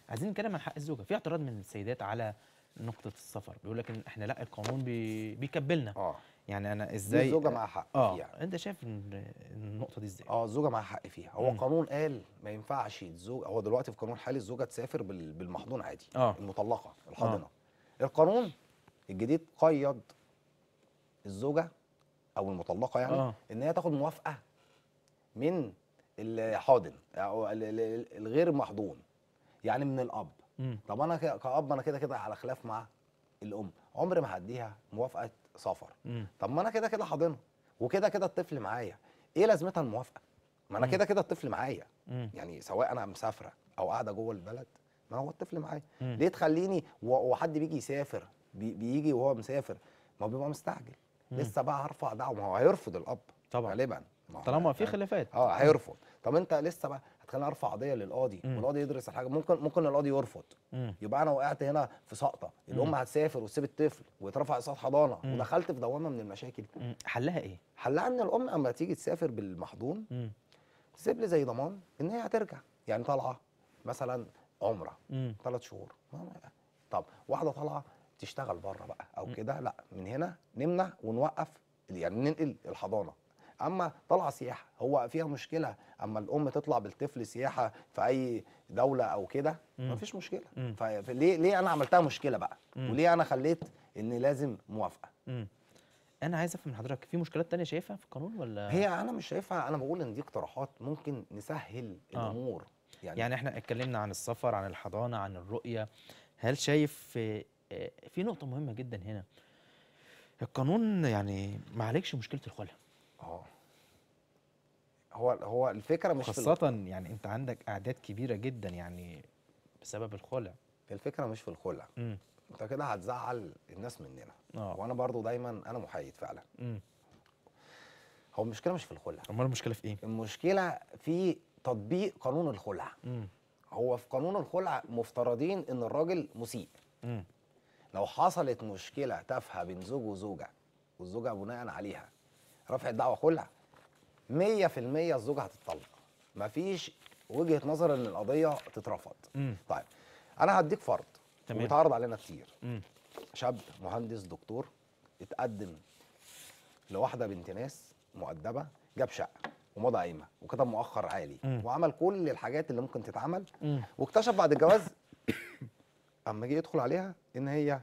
عايزين نتكلم عن حق الزوجه في اعتراض من السيدات على نقطه السفر بيقول لك ان احنا لا القانون بي... بيكبلنا اه يعني انا ازاي الزوجه معاها حق اه يعني. انت شايف النقطه دي ازاي اه الزوجه معاها حق فيها هو مم. قانون قال ما ينفعش الزوج هو دلوقتي في قانون حالي الزوجه تسافر بالمحضون عادي آه. المطلقه آه. الحاضنه آه. القانون الجديد قيد الزوجه او المطلقه يعني آه. ان هي تاخد موافقه من الحاضن او يعني الغير محضون يعني من الاب م. طب انا كاب انا كده كده على خلاف مع الام عمري ما هديها موافقه سفر م. طب ما انا كده كده حاضنه وكده كده الطفل معايا ايه لازمتها الموافقه ما انا كده كده الطفل معايا يعني سواء انا مسافره او قاعده جوه البلد ما هو الطفل معايا ليه تخليني وحد بيجي يسافر بيجي وهو مسافر ما هو بيبقى مستعجل مم. لسه بقى هرفع دعوه ما هو هيرفض الاب طبعا غالبا طالما يعني في خلافات اه هيرفض طب انت لسه بقى هتخليني ارفع قضيه للقاضي والقاضي يدرس الحاجه ممكن ممكن القاضي يرفض مم. يبقى انا وقعت هنا في سقطه الام هتسافر وتسيب الطفل ويترفع اقساط حضانه مم. ودخلت في دوامه من المشاكل مم. حلها ايه حلها ان الام اما تيجي تسافر بالمحضون تسيب لي زي ضمان ان هي هترجع يعني طالعه مثلا عمره ثلاث شهور طب واحده طالعه تشتغل بره بقى او كده لا من هنا نمنع ونوقف يعني ننقل الحضانه اما طلع سياحه هو فيها مشكله اما الام تطلع بالطفل سياحه في اي دوله او كده مفيش مشكله فليه ليه انا عملتها مشكله بقى وليه انا خليت ان لازم موافقه انا عايز افهم من حضرتك في مشكلات تانية شايفها في القانون ولا هي انا مش شايفها انا بقول ان دي اقتراحات ممكن نسهل آه. الامور يعني يعني احنا اتكلمنا عن السفر عن الحضانه عن الرؤيه هل شايف آه، في نقطه مهمه جدا هنا القانون يعني ما عالجش مشكله الخلع اه هو هو الفكره مش خاصه في يعني انت عندك اعداد كبيره جدا يعني بسبب الخلع الفكره مش في الخلع امم انت كده هتزعل الناس مننا آه. وانا برضو دايما انا محايد فعلا امم هو المشكله مش في الخلع امال المشكله في ايه المشكله في تطبيق قانون الخلع امم هو في قانون الخلع مفترضين ان الراجل مسيء امم لو حصلت مشكله تافهه بين زوج وزوجه والزوجه بناء عليها رفعت دعوه خلع 100% الزوجه هتتطلق مفيش وجهه نظر ان القضيه تترفض مم. طيب انا هديك فرض تمام علينا كتير مم. شاب مهندس دكتور اتقدم لواحده بنت ناس مؤدبه جاب شقه ومضى قايمه وكتب مؤخر عالي مم. وعمل كل الحاجات اللي ممكن تتعمل مم. واكتشف بعد الجواز [coughs] اما جه يدخل عليها ان هي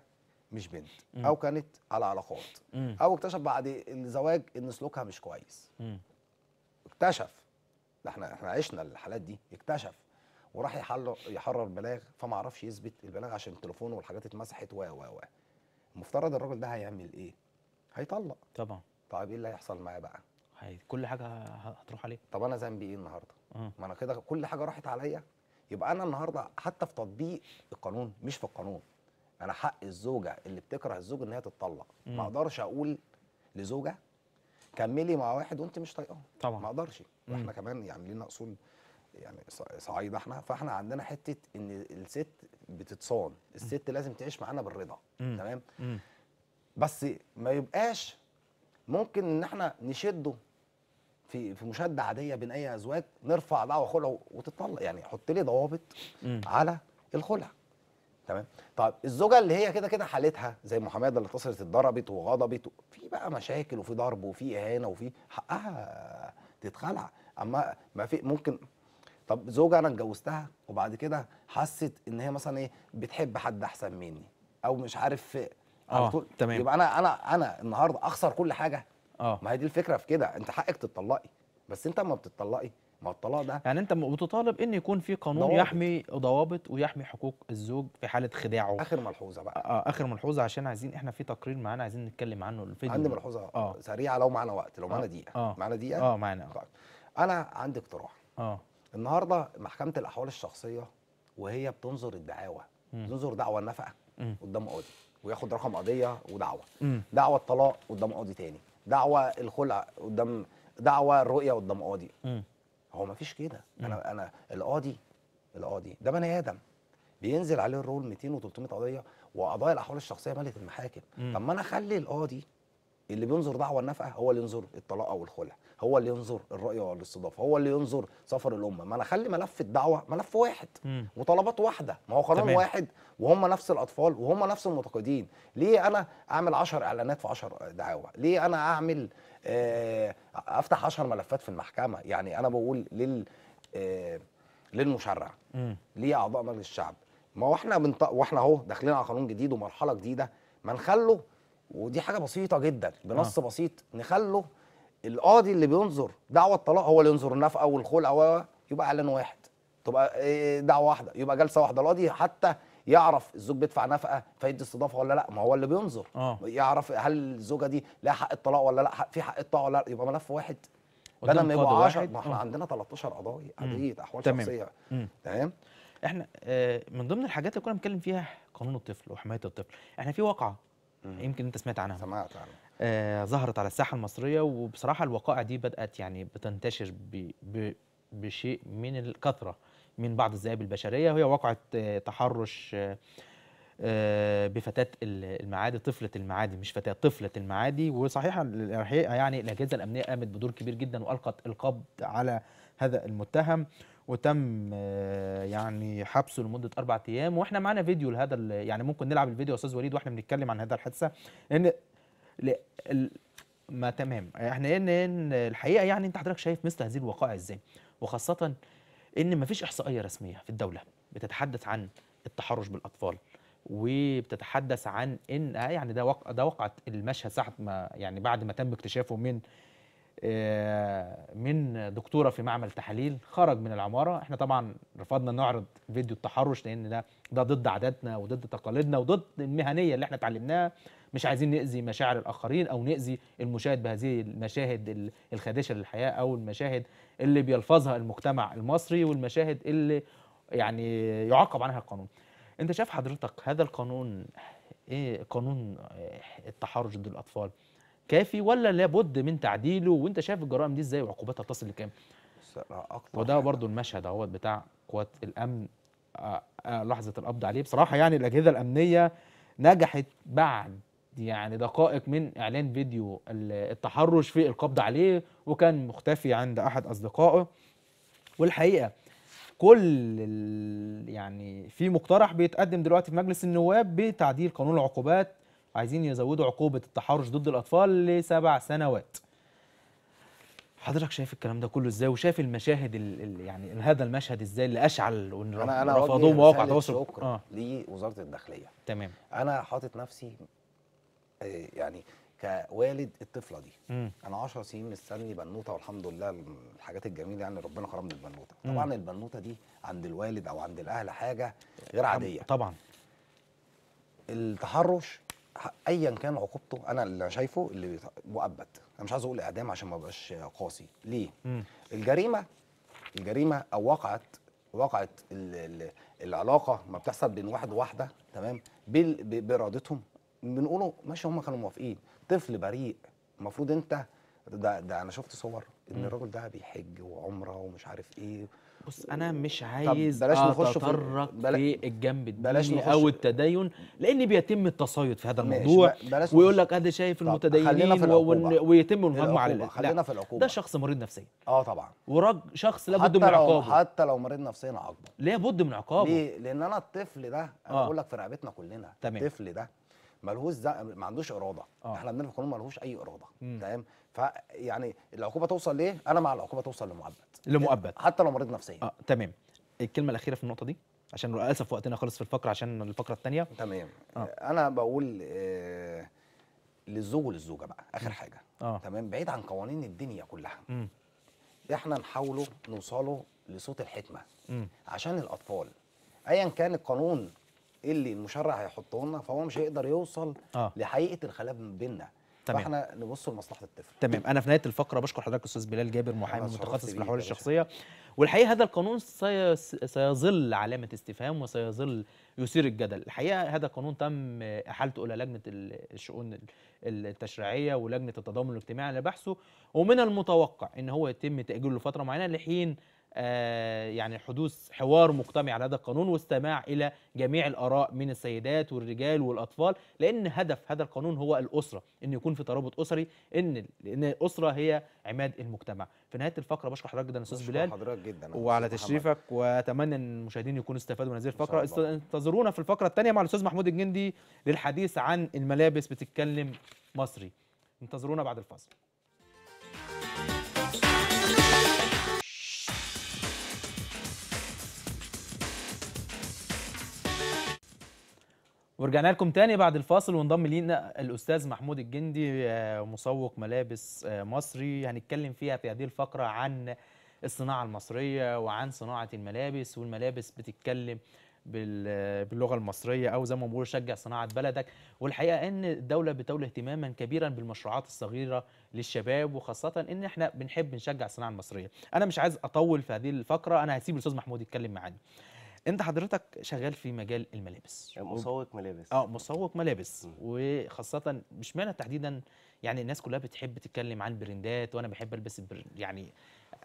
مش بنت مم. او كانت على علاقات مم. او اكتشف بعد الزواج ان سلوكها مش كويس مم. اكتشف احنا احنا عشنا الحالات دي اكتشف وراح يحرر يحرر بلاغ فما عرفش يثبت البلاغ عشان تليفونه والحاجات اتمسحت و و و المفترض الراجل ده هيعمل ايه؟ هيطلق طبعا طيب ايه اللي هيحصل معاه بقى؟ هي كل حاجه هتروح عليه طب انا ذنبي ايه النهارده؟ أه. ما انا كده كل حاجه راحت عليا يبقى انا النهارده حتى في تطبيق القانون مش في القانون انا حق الزوجه اللي بتكره الزوج ان هي تتطلق ما اقدرش اقول لزوجه كملي مع واحد وانت مش طايقاه طبعا ما اقدرش واحنا كمان يعني لينا اصول يعني صعيد احنا فاحنا عندنا حته ان الست بتتصان الست لازم تعيش معانا بالرضا تمام بس ما يبقاش ممكن ان احنا نشده في في مشاده عاديه بين اي ازواج نرفع دعوه خلع وتطلق يعني حط لي ضوابط على الخلع تمام طب الزوجه اللي هي كده كده حالتها زي محمد اللي اتصلت اتضربت وغضبت في بقى مشاكل وفي ضرب وفي اهانه وفي حقها تتخلع اما ما في ممكن طب زوجه انا اتجوزتها وبعد كده حست ان هي مثلا ايه بتحب حد احسن مني او مش عارف على آه، طول تمام يبقى انا انا انا النهارده اخسر كل حاجه اه ما هي دي الفكره في كده انت حقك تتطلقي بس انت اما بتتطلقي ما الطلاق ده يعني انت بتطالب ان يكون في قانون ضوابط. يحمي ضوابط ويحمي حقوق الزوج في حاله خداعه اخر ملحوظه بقى آه اخر ملحوظه عشان عايزين احنا في تقرير معانا عايزين نتكلم عنه الفيديو عندي ملحوظه آه. سريعه لو معانا وقت لو معانا آه. دقيقه آه. معانا دقيقه اه معانا آه. انا عندي اقتراح اه النهارده محكمه الاحوال الشخصيه وهي بتنظر الدعاوى بتنظر دعوى النفقه قدام قاضي وياخد رقم قضيه ودعوه دعوه دعوى الطلاق قدام قاضي تاني دعوى الخلع قدام دعوى الرؤيه قدام قاضي هو ما فيش كده انا انا القاضي القاضي ده بني ادم بينزل عليه الرول 200 و300 قضيه وقضايا الاحوال الشخصيه ملت المحاكم طب ما انا اخلي القاضي اللي بينظر دعوه النفقه هو اللي ينظر الطلاق او الخلع هو اللي ينظر الرأي والاستضافه هو اللي ينظر سفر الامه ما انا اخلي ملف الدعوه ملف واحد وطلبات واحده ما هو قانون واحد وهم نفس الاطفال وهم نفس المعتقدين ليه انا اعمل 10 اعلانات في 10 دعاوى ليه انا اعمل آه افتح 10 ملفات في المحكمه يعني انا بقول لل آه للمشرع ليه اعضاء مجلس الشعب ما هو احنا بنط... واحنا اهو داخلين على قانون جديد ومرحله جديده ما نخلوا ودي حاجه بسيطه جدا بنص آه. بسيط نخله القاضي اللي بينظر دعوه الطلاق هو اللي ينظر النفقه والخلع و يبقى اعلان واحد تبقى إيه، إيه، دعوه واحده يبقى جلسه واحده القاضي حتى يعرف الزوج بيدفع نفقه فيدي استضافه ولا لا ما هو اللي بينظر آه. يعرف هل الزوجه دي لها حق الطلاق ولا لا في حق الطلاق ولا لا يبقى ملف واحد بدل ما يبقى 10 ما احنا آه. عندنا 13 قضايا قضيه احوال تمام. شخصيه تمام احنا آه، من ضمن الحاجات اللي كنا بنتكلم فيها قانون الطفل وحمايه الطفل احنا في واقعه يمكن انت سمعت عنها سمعت عنها آه ظهرت على الساحه المصريه وبصراحه الوقائع دي بدات يعني بتنتشر ب... ب... بشيء من الكثره من بعض الذئاب البشريه وهي وقعه آه، تحرش آه, آه، بفتاه المعادي طفله المعادي مش فتاه طفله المعادي الحقيقه يعني الاجهزه الامنيه قامت بدور كبير جدا والقت القبض على هذا المتهم وتم آه، يعني حبسه لمده اربع ايام واحنا معانا فيديو لهذا يعني ممكن نلعب الفيديو يا استاذ وليد واحنا بنتكلم عن هذا الحادثه لان ما تمام احنا ان الحقيقه يعني انت حضرتك شايف مثل هذه الوقائع ازاي وخاصه ان ما فيش احصائيه رسميه في الدوله بتتحدث عن التحرش بالاطفال وبتتحدث عن ان آه، يعني ده ده وقعت المشهد ساعه ما يعني بعد ما تم اكتشافه من آه، من دكتوره في معمل تحاليل خرج من العماره احنا طبعا رفضنا نعرض فيديو التحرش لان ده ده ضد عاداتنا وضد تقاليدنا وضد المهنيه اللي احنا اتعلمناها مش عايزين ناذي مشاعر الاخرين او ناذي المشاهد بهذه المشاهد الخادشه للحياه او المشاهد اللي بيلفظها المجتمع المصري والمشاهد اللي يعني يعاقب عنها القانون انت شايف حضرتك هذا القانون ايه قانون التحرش ضد الاطفال كافي ولا لابد من تعديله وانت شايف الجرائم دي ازاي وعقوباتها تصل لكام وده برضو المشهد اهوت بتاع قوات الامن آه، آه، لحظه القبض عليه بصراحه يعني الاجهزه الامنيه نجحت بعد يعني دقائق من اعلان فيديو التحرش في القبض عليه وكان مختفي عند احد اصدقائه والحقيقه كل يعني في مقترح بيتقدم دلوقتي في مجلس النواب بتعديل قانون العقوبات عايزين يزودوا عقوبه التحرش ضد الاطفال لسبع سنوات حضرتك شايف الكلام ده كله ازاي وشايف المشاهد ال ال يعني هذا المشهد ازاي اللي اشعل ورفضوه مواقع التواصل شكرا آه. لوزاره الداخليه تمام انا حاطط نفسي آه، يعني كوالد الطفله دي مم. انا 10 سنين مستني بنوته والحمد لله الحاجات الجميله يعني ربنا كرمني البنوته طبعا البنوته دي عند الوالد او عند الاهل حاجه غير عاديه طبعا التحرش ايا كان عقوبته انا اللي شايفه اللي مؤبد انا مش عايز اقول اعدام عشان ما ابقاش قاسي ليه مم. الجريمه الجريمه او وقعت وقعت العلاقه ما بتحصل بين واحد وواحده تمام بارادتهم بنقوله ماشي هم كانوا موافقين طفل بريء المفروض انت ده ده انا شفت صور ان الراجل ده بيحج وعمره ومش عارف ايه بص انا مش عايز بلاش نخش في, في الجنب الديني او التدين لان بيتم التصيد في هذا الموضوع بلاش ويقول لك انا شايف المتدينين ويتم الهجوم على الأ... خلينا في العقوبه ده شخص مريض نفسيا اه طبعا وراجل شخص لابد من عقابه حتى لو مريض نفسيا عاقبه لابد من عقابه ليه لان انا الطفل ده انا آه. بقول لك في رقبتنا كلنا تمام. الطفل ده ملهوش ما عندوش اراده آه. احنا بنعرف كلهم ملهوش اي اراده تمام فيعني العقوبه توصل ليه؟ انا مع العقوبه توصل لمؤبد لمؤبد حتى لو مريض نفسيا اه تمام الكلمه الاخيره في النقطه دي عشان للاسف وقتنا خلص في الفقره عشان الفقره الثانيه تمام آه. انا بقول آه، للزوج وللزوجه بقى اخر حاجه آه. تمام بعيد عن قوانين الدنيا كلها م. احنا نحاولوا نوصلوا لصوت الحكمه م. عشان الاطفال ايا كان القانون اللي المشرع هيحطه لنا فهو مش هيقدر يوصل آه. لحقيقه الخلاف بيننا تمام. فاحنا نبص لمصلحه الطفل تمام انا في نهايه الفقره بشكر حضرتك استاذ بلال جابر محامي متخصص في الاحوال الشخصيه والحقيقه هذا القانون سيظل علامه استفهام وسيظل يثير الجدل الحقيقه هذا القانون تم احالته الى لجنه الشؤون التشريعيه ولجنه التضامن الاجتماعي لبحثه ومن المتوقع ان هو يتم تاجيله لفتره معينه لحين آه، يعني حدوث حوار مجتمعي على هذا القانون واستماع الى جميع الاراء من السيدات والرجال والاطفال لان هدف هذا القانون هو الاسره ان يكون في ترابط اسري ان لان الاسره هي عماد المجتمع في نهايه الفقره بشكر حضرتك جدا يا استاذ بلال حضرتك جدا وعلى تشريفك واتمنى ان المشاهدين يكونوا استفادوا من هذه الفقره انتظرونا في الفقره الثانيه مع الاستاذ محمود الجندي للحديث عن الملابس بتتكلم مصري انتظرونا بعد الفاصل ورجعنا لكم تاني بعد الفاصل وانضم لينا الاستاذ محمود الجندي آه، مسوق ملابس آه، مصري هنتكلم فيها في هذه الفقره عن الصناعه المصريه وعن صناعه الملابس والملابس بتتكلم باللغه المصريه او زي ما بيقولوا شجع صناعه بلدك والحقيقه ان الدوله بتولي اهتماما كبيرا بالمشروعات الصغيره للشباب وخاصه ان احنا بنحب نشجع الصناعه المصريه انا مش عايز اطول في هذه الفقره انا هسيب الاستاذ محمود يتكلم معانا انت حضرتك شغال في مجال الملابس مسوق ملابس اه مسوق ملابس وخاصه مش معنى تحديدا يعني الناس كلها بتحب تتكلم عن برندات وانا بحب البس بر... يعني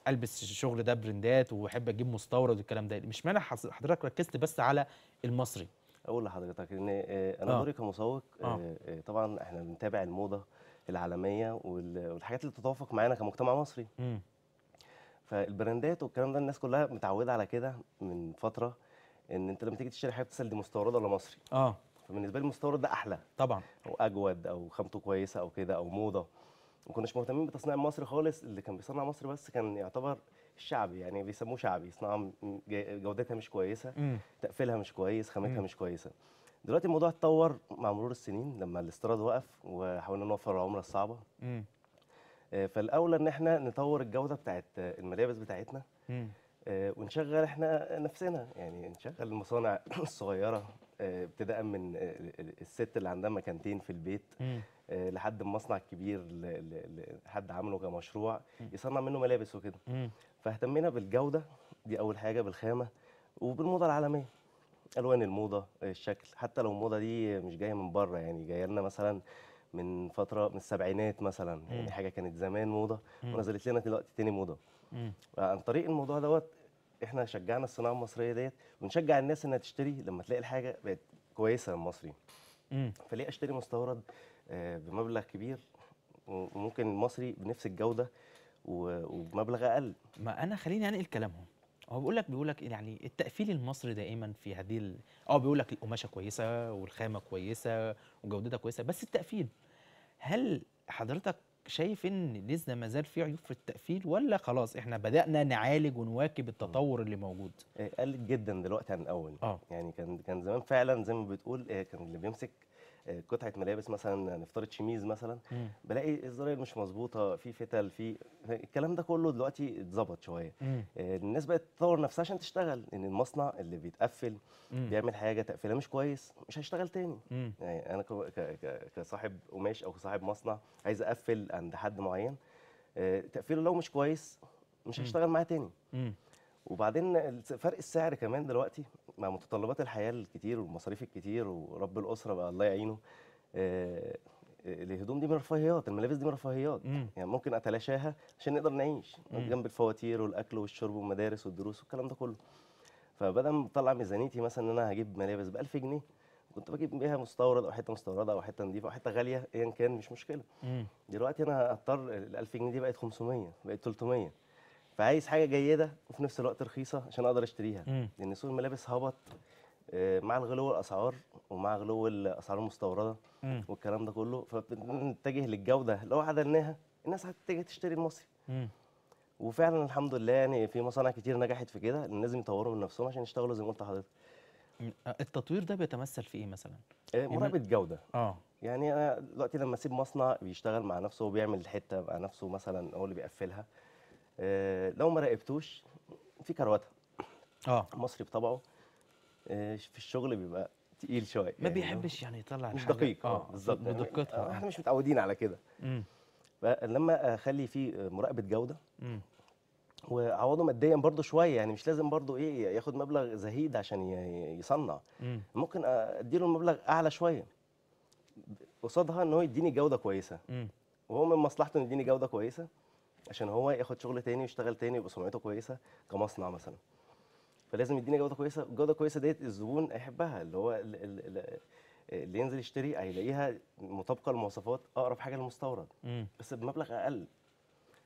البس الشغل ده برندات وبحب اجيب مستورد والكلام ده مش معنى حضرتك ركزت بس على المصري اقول لحضرتك ان آه، انا آه. دوري كمسوق آه،, آه. طبعا احنا بنتابع الموضه العالميه والحاجات اللي تتوافق معانا كمجتمع مصري م. فالبراندات والكلام ده الناس كلها متعوده على كده من فتره ان انت لما تيجي تشتري حاجه بتسال دي مستورده ولا مصري اه فبالنسبه لي المستورد ده احلى طبعا او اجود او خامته كويسه او كده او موضه ما كناش مهتمين بتصنيع المصري خالص اللي كان بيصنع مصري بس كان يعتبر الشعبي يعني بيسموه شعبي صناعه جودتها مش كويسه مم. تقفيلها مش كويس خامتها مش كويسه دلوقتي الموضوع اتطور مع مرور السنين لما الاستيراد وقف وحاولنا نوفر العمله الصعبه آه، فالاولى ان احنا نطور الجوده بتاعت الملابس بتاعتنا مم. آه، ونشغل احنا نفسنا يعني نشغل المصانع [clears throat] الصغيره آه، ابتداء من آه، الست اللي عندها مكانتين في البيت لحد المصنع الكبير حد عامله كمشروع يصنع منه ملابس وكده فاهتمينا بالجوده دي اول حاجه بالخامه وبالموضه العالميه الوان الموضه الشكل حتى لو الموضه دي مش جايه من بره يعني جايه لنا مثلا من فتره من السبعينات مثلا يعني حاجه كانت زمان موضه ونزلت لنا دلوقتي تاني موضه عن طريق الموضوع دوت احنا شجعنا الصناعه المصريه ديت ونشجع الناس انها تشتري لما تلاقي الحاجه بقت كويسه للمصري فليه اشتري مستورد آه، بمبلغ كبير وممكن المصري بنفس الجوده وبمبلغ اقل ما انا خليني انقل كلامهم هو بيقول لك بيقول لك يعني التقفيل المصري دائما في هذه ال... اه بيقول لك القماشه كويسه والخامه كويسه وجودتها كويسه بس التقفيل هل حضرتك شايف ان لسه ما زال في عيوب في التقفيل ولا خلاص احنا بدانا نعالج ونواكب التطور اللي موجود آه، قلت جدا دلوقتي عن الاول آه. يعني كان كان زمان فعلا زي ما بتقول آه، كان اللي بيمسك قطعه ملابس مثلا نفترض شميز مثلا بلاقي الزراير مش مظبوطه في فتل في الكلام ده كله دلوقتي اتظبط شويه آه، الناس بقت تطور نفسها عشان تشتغل ان المصنع اللي بيتقفل بيعمل حاجه تقفيله مش كويس مش هيشتغل تاني يعني انا كصاحب قماش او كصاحب مصنع عايز اقفل عند حد معين آه، تقفيله لو مش كويس مش هيشتغل معاه تاني مم. وبعدين فرق السعر كمان دلوقتي مع متطلبات الحياه الكتير والمصاريف الكتير ورب الاسره بقى الله يعينه آه، آه، الهدوم دي من رفاهيات الملابس دي من رفاهيات مم. يعني ممكن اتلاشاها عشان نقدر نعيش مم. جنب الفواتير والاكل والشرب والمدارس والدروس والكلام ده كله فبدل ما بطلع ميزانيتي مثلا ان انا هجيب ملابس ب 1000 جنيه كنت بجيب بيها مستورد او حته مستورده او حته نظيفه او حته غاليه ايا كان مش مشكله مم. دلوقتي انا هضطر ال 1000 جنيه دي بقت 500 بقت 300 فعايز حاجه جيده وفي نفس الوقت رخيصه عشان اقدر اشتريها مم. لان سوق الملابس هبط آه، مع الغلو الاسعار ومع غلو الاسعار المستورده مم. والكلام ده كله فبنتجه للجوده لو عدلناها الناس هتتجه تشتري المصري وفعلا الحمد لله يعني في مصانع كتير نجحت في كده لازم يطوروا من نفسهم عشان يشتغلوا زي ما قلت لحضرتك آه، التطوير ده بيتمثل في ايه مثلا آه، يعني مراقبه جوده اه يعني انا دلوقتي لما اسيب مصنع بيشتغل مع نفسه وبيعمل الحته مع نفسه مثلا هو اللي بيقفلها آه، لو ما راقبتوش في كروته اه مصري بطبعه آه، في الشغل بيبقى تقيل شويه ما يعني. بيحبش يعني يطلع مش دقيق اه بالظبط بدقتها آه، احنا مش متعودين على كده لما اخلي فيه مراقبه جوده وعوضه واعوضه ماديا برضو شويه يعني مش لازم برضو ايه ياخد مبلغ زهيد عشان يصنع مم. ممكن اديله المبلغ اعلى شويه قصادها ان هو يديني جوده كويسه مم. وهو من مصلحته ان يديني جوده كويسه عشان هو ياخد شغل تاني ويشتغل تاني ويبقى سمعته كويسه كمصنع مثلا فلازم يديني جوده كويسه الجوده كويسه ديت الزبون هيحبها اللي هو اللي ينزل يشتري هيلاقيها مطابقه لمواصفات اقرب حاجه للمستورد بس بمبلغ اقل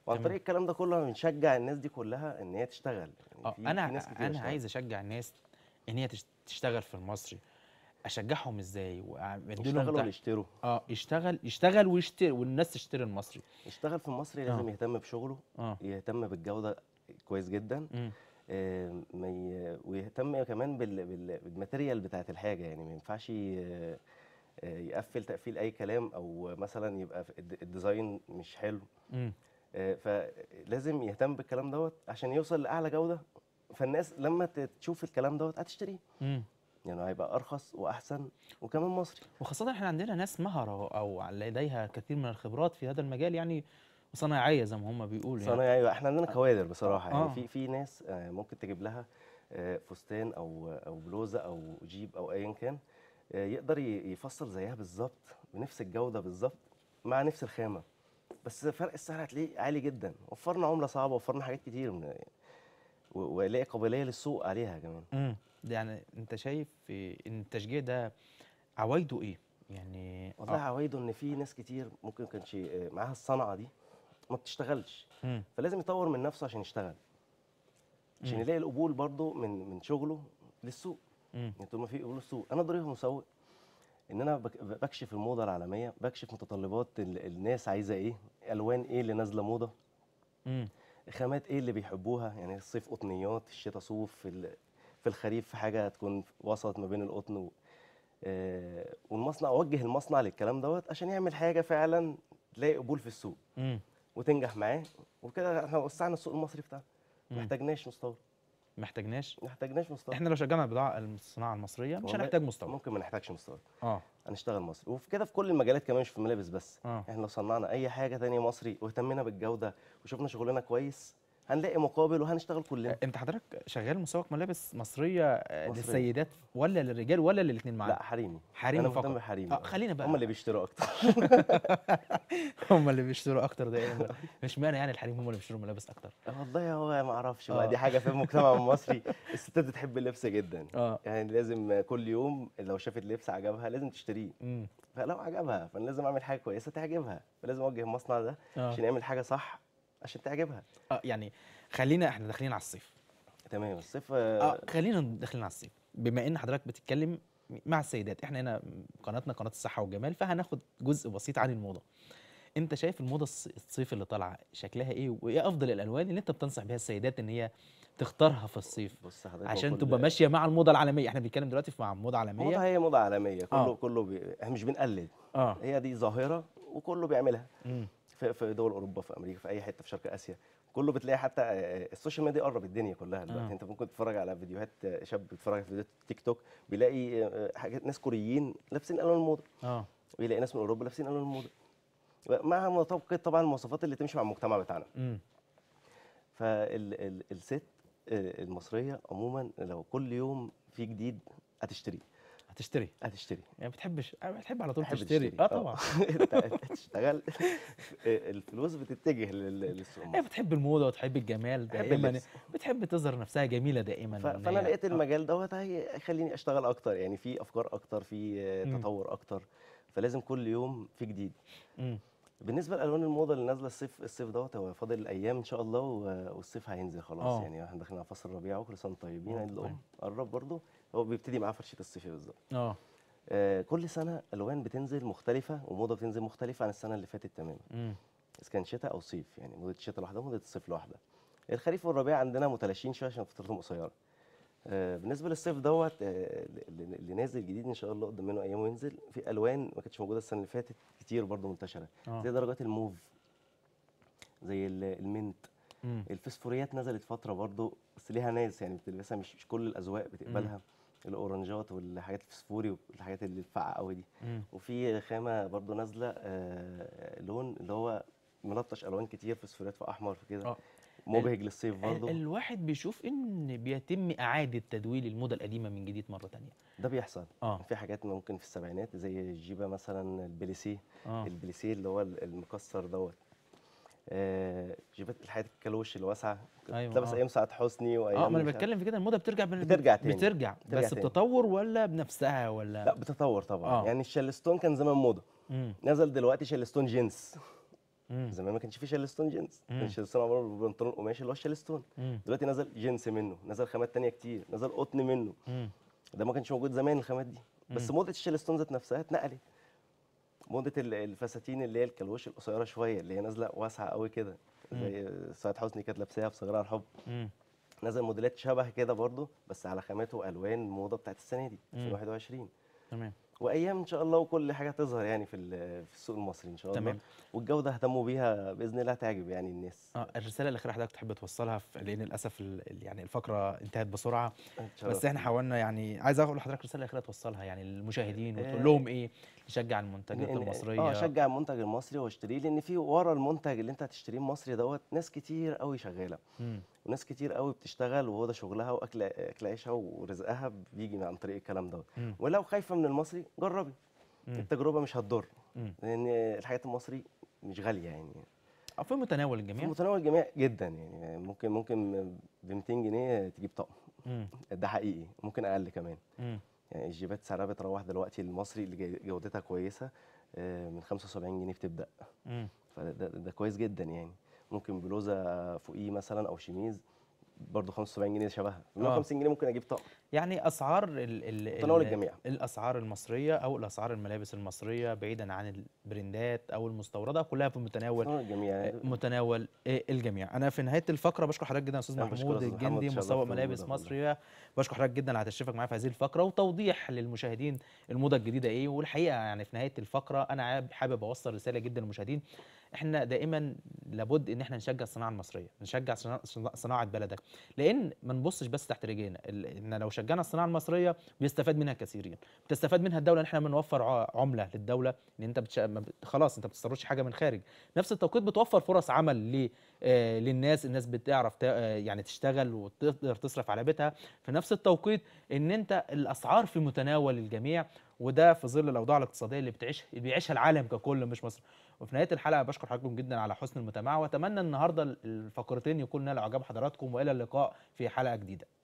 وعن طريق الكلام ده كله بنشجع الناس دي كلها ان هي تشتغل يعني آه، في انا في ناس انا عايز اشجع الناس ان هي تشتغل في المصري اشجعهم ازاي يشتغل ولا يشتروا اه يشتغل يشتغل ويشتري والناس تشتري المصري يشتغل في المصري آه. لازم يهتم بشغله آه. يهتم بالجوده كويس جدا آه ي... ويهتم كمان بال... بال... بالماتيريال بتاعت الحاجه يعني ما ينفعش ي... آه، يقفل تقفيل اي كلام او مثلا يبقى الديزاين مش حلو آه فلازم يهتم بالكلام دوت عشان يوصل لاعلى جوده فالناس لما تشوف الكلام دوت هتشتريه يعني هيبقى ارخص واحسن وكمان مصري وخاصه احنا عندنا ناس مهره او لديها كثير من الخبرات في هذا المجال يعني صناعية زي ما هم بيقولوا يعني صناعيه احنا عندنا آه. كوادر بصراحه يعني آه. يعني في في ناس آه، ممكن تجيب لها آه، فستان او او بلوزه او جيب او ايا كان يقدر يفصل زيها بالظبط بنفس الجوده بالظبط مع نفس الخامه بس فرق السعر هتلاقيه عالي جدا وفرنا عمله صعبه وفرنا حاجات كتير من ولاقي قابليه للسوق عليها كمان يعني انت شايف ان التشجيع ده عوايده ايه؟ يعني والله آه. عوايده ان في ناس كتير ممكن ما كانش معاها الصنعه دي ما بتشتغلش مم. فلازم يطور من نفسه عشان يشتغل عشان يلاقي القبول برضه من من شغله للسوق يعني طول ما في قبول للسوق انا ضريبه مسوق ان انا بكشف الموضه العالميه بكشف متطلبات الناس عايزه ايه الوان ايه اللي نازله موضه مم. خامات ايه اللي بيحبوها يعني الصيف قطنيات الشتاء صوف في الخريف في حاجه هتكون وسط ما بين القطن و... آه، والمصنع اوجه المصنع للكلام دوت عشان يعمل حاجه فعلا تلاقي قبول في السوق مم. وتنجح معاه وكده احنا وسعنا السوق المصري بتاعنا ما احتاجناش مستورد ما احتاجناش ما احتاجناش مستورد احنا لو شجعنا البضاعه الصناعه المصريه مش هنحتاج مستورد ممكن ما نحتاجش مستورد اه هنشتغل مصري وفي كده في كل المجالات كمان مش في الملابس بس آه. احنا لو صنعنا اي حاجه ثانيه مصري واهتمينا بالجوده وشفنا شغلنا كويس هنلاقي مقابل وهنشتغل كلنا انت حضرتك شغال مسوق ملابس آه، مصريه, للسيدات ولا للرجال ولا للاثنين معا لا حريمي حريمي انا فقط حريمي آه خلينا بقى هم اللي بيشتروا اكتر [laughs] هم اللي بيشتروا اكتر دايما يعني مش معنى يعني الحريم هم اللي بيشتروا ملابس اكتر آه، والله هو ما اعرفش آه. دي حاجه في المجتمع المصري الستات بتحب اللبس جدا آه. يعني لازم كل يوم لو شافت لبس عجبها لازم تشتريه فلو عجبها فانا لازم اعمل حاجه كويسه تعجبها فلازم اوجه المصنع ده آه. عشان آه. يعمل حاجه صح عشان تعجبها اه يعني خلينا احنا داخلين على الصيف تمام الصيف آه،, اه خلينا داخلين على الصيف بما ان حضرتك بتتكلم مع السيدات احنا هنا قناتنا قناه الصحه والجمال فهناخد جزء بسيط عن الموضه انت شايف الموضه الصيف اللي طالعه شكلها ايه وايه افضل الالوان اللي انت بتنصح بها السيدات ان هي تختارها في الصيف بص حضرتك عشان تبقى ماشيه مع الموضه العالميه احنا بنتكلم دلوقتي مع موضه عالميه موضه هي موضه عالميه كله آه. كله بي... احنا مش بنقلد آه. هي دي ظاهره وكله بيعملها مم. في في دول اوروبا في امريكا في اي حته في شرق اسيا كله بتلاقي حتى آه، السوشيال ميديا قرب الدنيا كلها دلوقتي آه. انت ممكن تتفرج على فيديوهات آه، شاب بيتفرج على فيديوهات تيك توك بيلاقي آه، حاجات ناس كوريين لابسين الوان الموضه اه بيلاقي ناس من اوروبا لابسين الوان الموضه مع مطابقه طبعا المواصفات اللي تمشي مع المجتمع بتاعنا م. فالست المصريه عموما لو كل يوم في جديد هتشتريه هتشتري هتشتري يعني ما بتحبش بتحب على طول تشتري اه, آه. طبعا [laughs] تشتغل [laughs] الفلوس بتتجه للسوق هي إيه، بتحب الموضه وتحب الجمال دائما بتحب تظهر نفسها جميله دائما فانا يعني لقيت آه. المجال دوت هيخليني اشتغل اكتر يعني في افكار اكتر في تطور اكتر فلازم كل يوم في جديد بالنسبه لالوان الموضه اللي نازله الصيف الصيف دوت هو فاضل ايام ان شاء الله والصيف هينزل خلاص أوه. يعني احنا داخلين على فصل الربيع وكل سنه طيبين آه، عيد الام طيب. قرب برضه هو بيبتدي معاه فرشه الصيفي بالظبط آه. اه كل سنة ألوان بتنزل مختلفة وموضة بتنزل مختلفة عن السنة اللي فاتت تماما إذا كان شتاء أو صيف يعني موضة الشتاء لوحدها وموضة الصيف لوحدها الخريف والربيع عندنا متلاشين شوية عشان فترتهم قصيرة آه، بالنسبه للصيف دوت آه، اللي نازل جديد ان شاء الله قدام منه ايام وينزل في الوان ما كانتش موجوده السنه اللي فاتت كتير برضو منتشره أوه. زي درجات الموف زي المنت مم. الفسفوريات نزلت فتره برضو بس ليها ناس يعني بتلبسها مش, مش كل الاذواق بتقبلها مم. الاورنجات والحاجات الفسفوري والحاجات اللي الفعقه قوي دي مم. وفي خامه برضو نازله آه، لون اللي هو ملطش الوان كتير فسفورات في احمر في كده آه. مبهج للصيف برضه الواحد بيشوف ان بيتم اعاده تدويل الموضه القديمه من جديد مره تانية ده بيحصل آه. في حاجات ممكن في السبعينات زي الجيبه مثلا البليسيه آه. البليسيه اللي هو المكسر دوت آه، جيبت الحياه الكالوش الواسعه أيوة لبس آه. ايام سعد حسني وايام اه انا بتكلم في كده الموضه بترجع بن... بترجع تاني بترجع, بترجع بس تاني. بتطور ولا بنفسها ولا لا بتطور طبعا آه. يعني الشلستون كان زمان موضه نزل دلوقتي شلستون جينز زمان ما كانش فيه شلستون جينز كان شلستون عباره عن بنطلون قماش اللي هو الشلستون دلوقتي نزل جينز منه نزل خامات تانية كتير نزل قطن منه ده ما كانش موجود زمان الخامات دي بس موضه الشلستون ذات نفسها اتنقلت موضه الفساتين اللي هي الكلوش القصيره شويه اللي هي نازله واسعه قوي كده زي سعاد حسني كانت لابساها في صغيرها الحب نزل موديلات شبه كده برضو بس على خامات والوان الموضه بتاعت السنه دي 2021 تمام وايام ان شاء الله وكل حاجه تظهر يعني في في السوق المصري ان شاء الله تمام والجوده اهتموا بيها باذن الله تعجب يعني الناس اه الرساله الاخيره حضرتك تحب توصلها لان للاسف يعني الفقره انتهت بسرعه بس احنا حاولنا يعني عايز اقول لحضرتك رساله اخيره توصلها يعني للمشاهدين إيه. وتقول لهم ايه تشجع المنتجات المصريه اه شجع المنتج المصري واشتريه لان في ورا المنتج اللي انت هتشتريه المصري دوت ناس كتير قوي شغاله وناس كتير قوي بتشتغل وهو ده شغلها واكل اكل عيشها ورزقها بيجي عن طريق الكلام دوت ولو خايفه من المصري جربي مم. التجربه مش هتضر لان الحياه المصري مش غاليه يعني في متناول الجميع في متناول الجميع جدا يعني ممكن ممكن ب 200 جنيه تجيب طقم ده حقيقي ممكن اقل كمان مم. يعني الجيبات سعرها بتروح دلوقتي المصري اللي جودتها كويسه آه، من 75 جنيه بتبدا فده ده, ده كويس جدا يعني ممكن بلوزه فوقيه مثلا او شيميز برضه 75 جنيه شبهها 150 آه. جنيه ممكن اجيب طقم يعني اسعار ال ال للجميع الاسعار المصريه او الاسعار الملابس المصريه بعيدا عن البرندات او المستورده كلها في متناول الجميع آه، متناول الجميع انا في نهايه الفقره بشكر حضرتك جدا يا استاذ محمود الجندي مسوق ملابس مصريه بشكر حضرتك جدا على تشريفك معايا في هذه الفقره وتوضيح للمشاهدين الموضه الجديده ايه والحقيقه يعني في نهايه الفقره انا حابب اوصل رساله جدا للمشاهدين احنا دائما لابد ان احنا نشجع الصناعه المصريه نشجع صناعه بلدك لان ما نبصش بس تحت رجلينا ان لو شجعنا شجعنا الصناعه المصريه بيستفاد منها كثيرين بتستفاد منها الدوله ان احنا بنوفر عمله للدوله ان انت بتش... خلاص انت ما بتستوردش حاجه من خارج نفس التوقيت بتوفر فرص عمل ل... آه، للناس الناس بتعرف ت... آه، يعني تشتغل وتقدر تصرف على بيتها في نفس التوقيت ان انت الاسعار في متناول الجميع وده في ظل الاوضاع الاقتصاديه اللي بتعيش بيعيشها العالم ككل مش مصر وفي نهايه الحلقه بشكر حضراتكم جدا على حسن المتابعه واتمنى النهارده الفقرتين يكون نال اعجاب حضراتكم والى اللقاء في حلقه جديده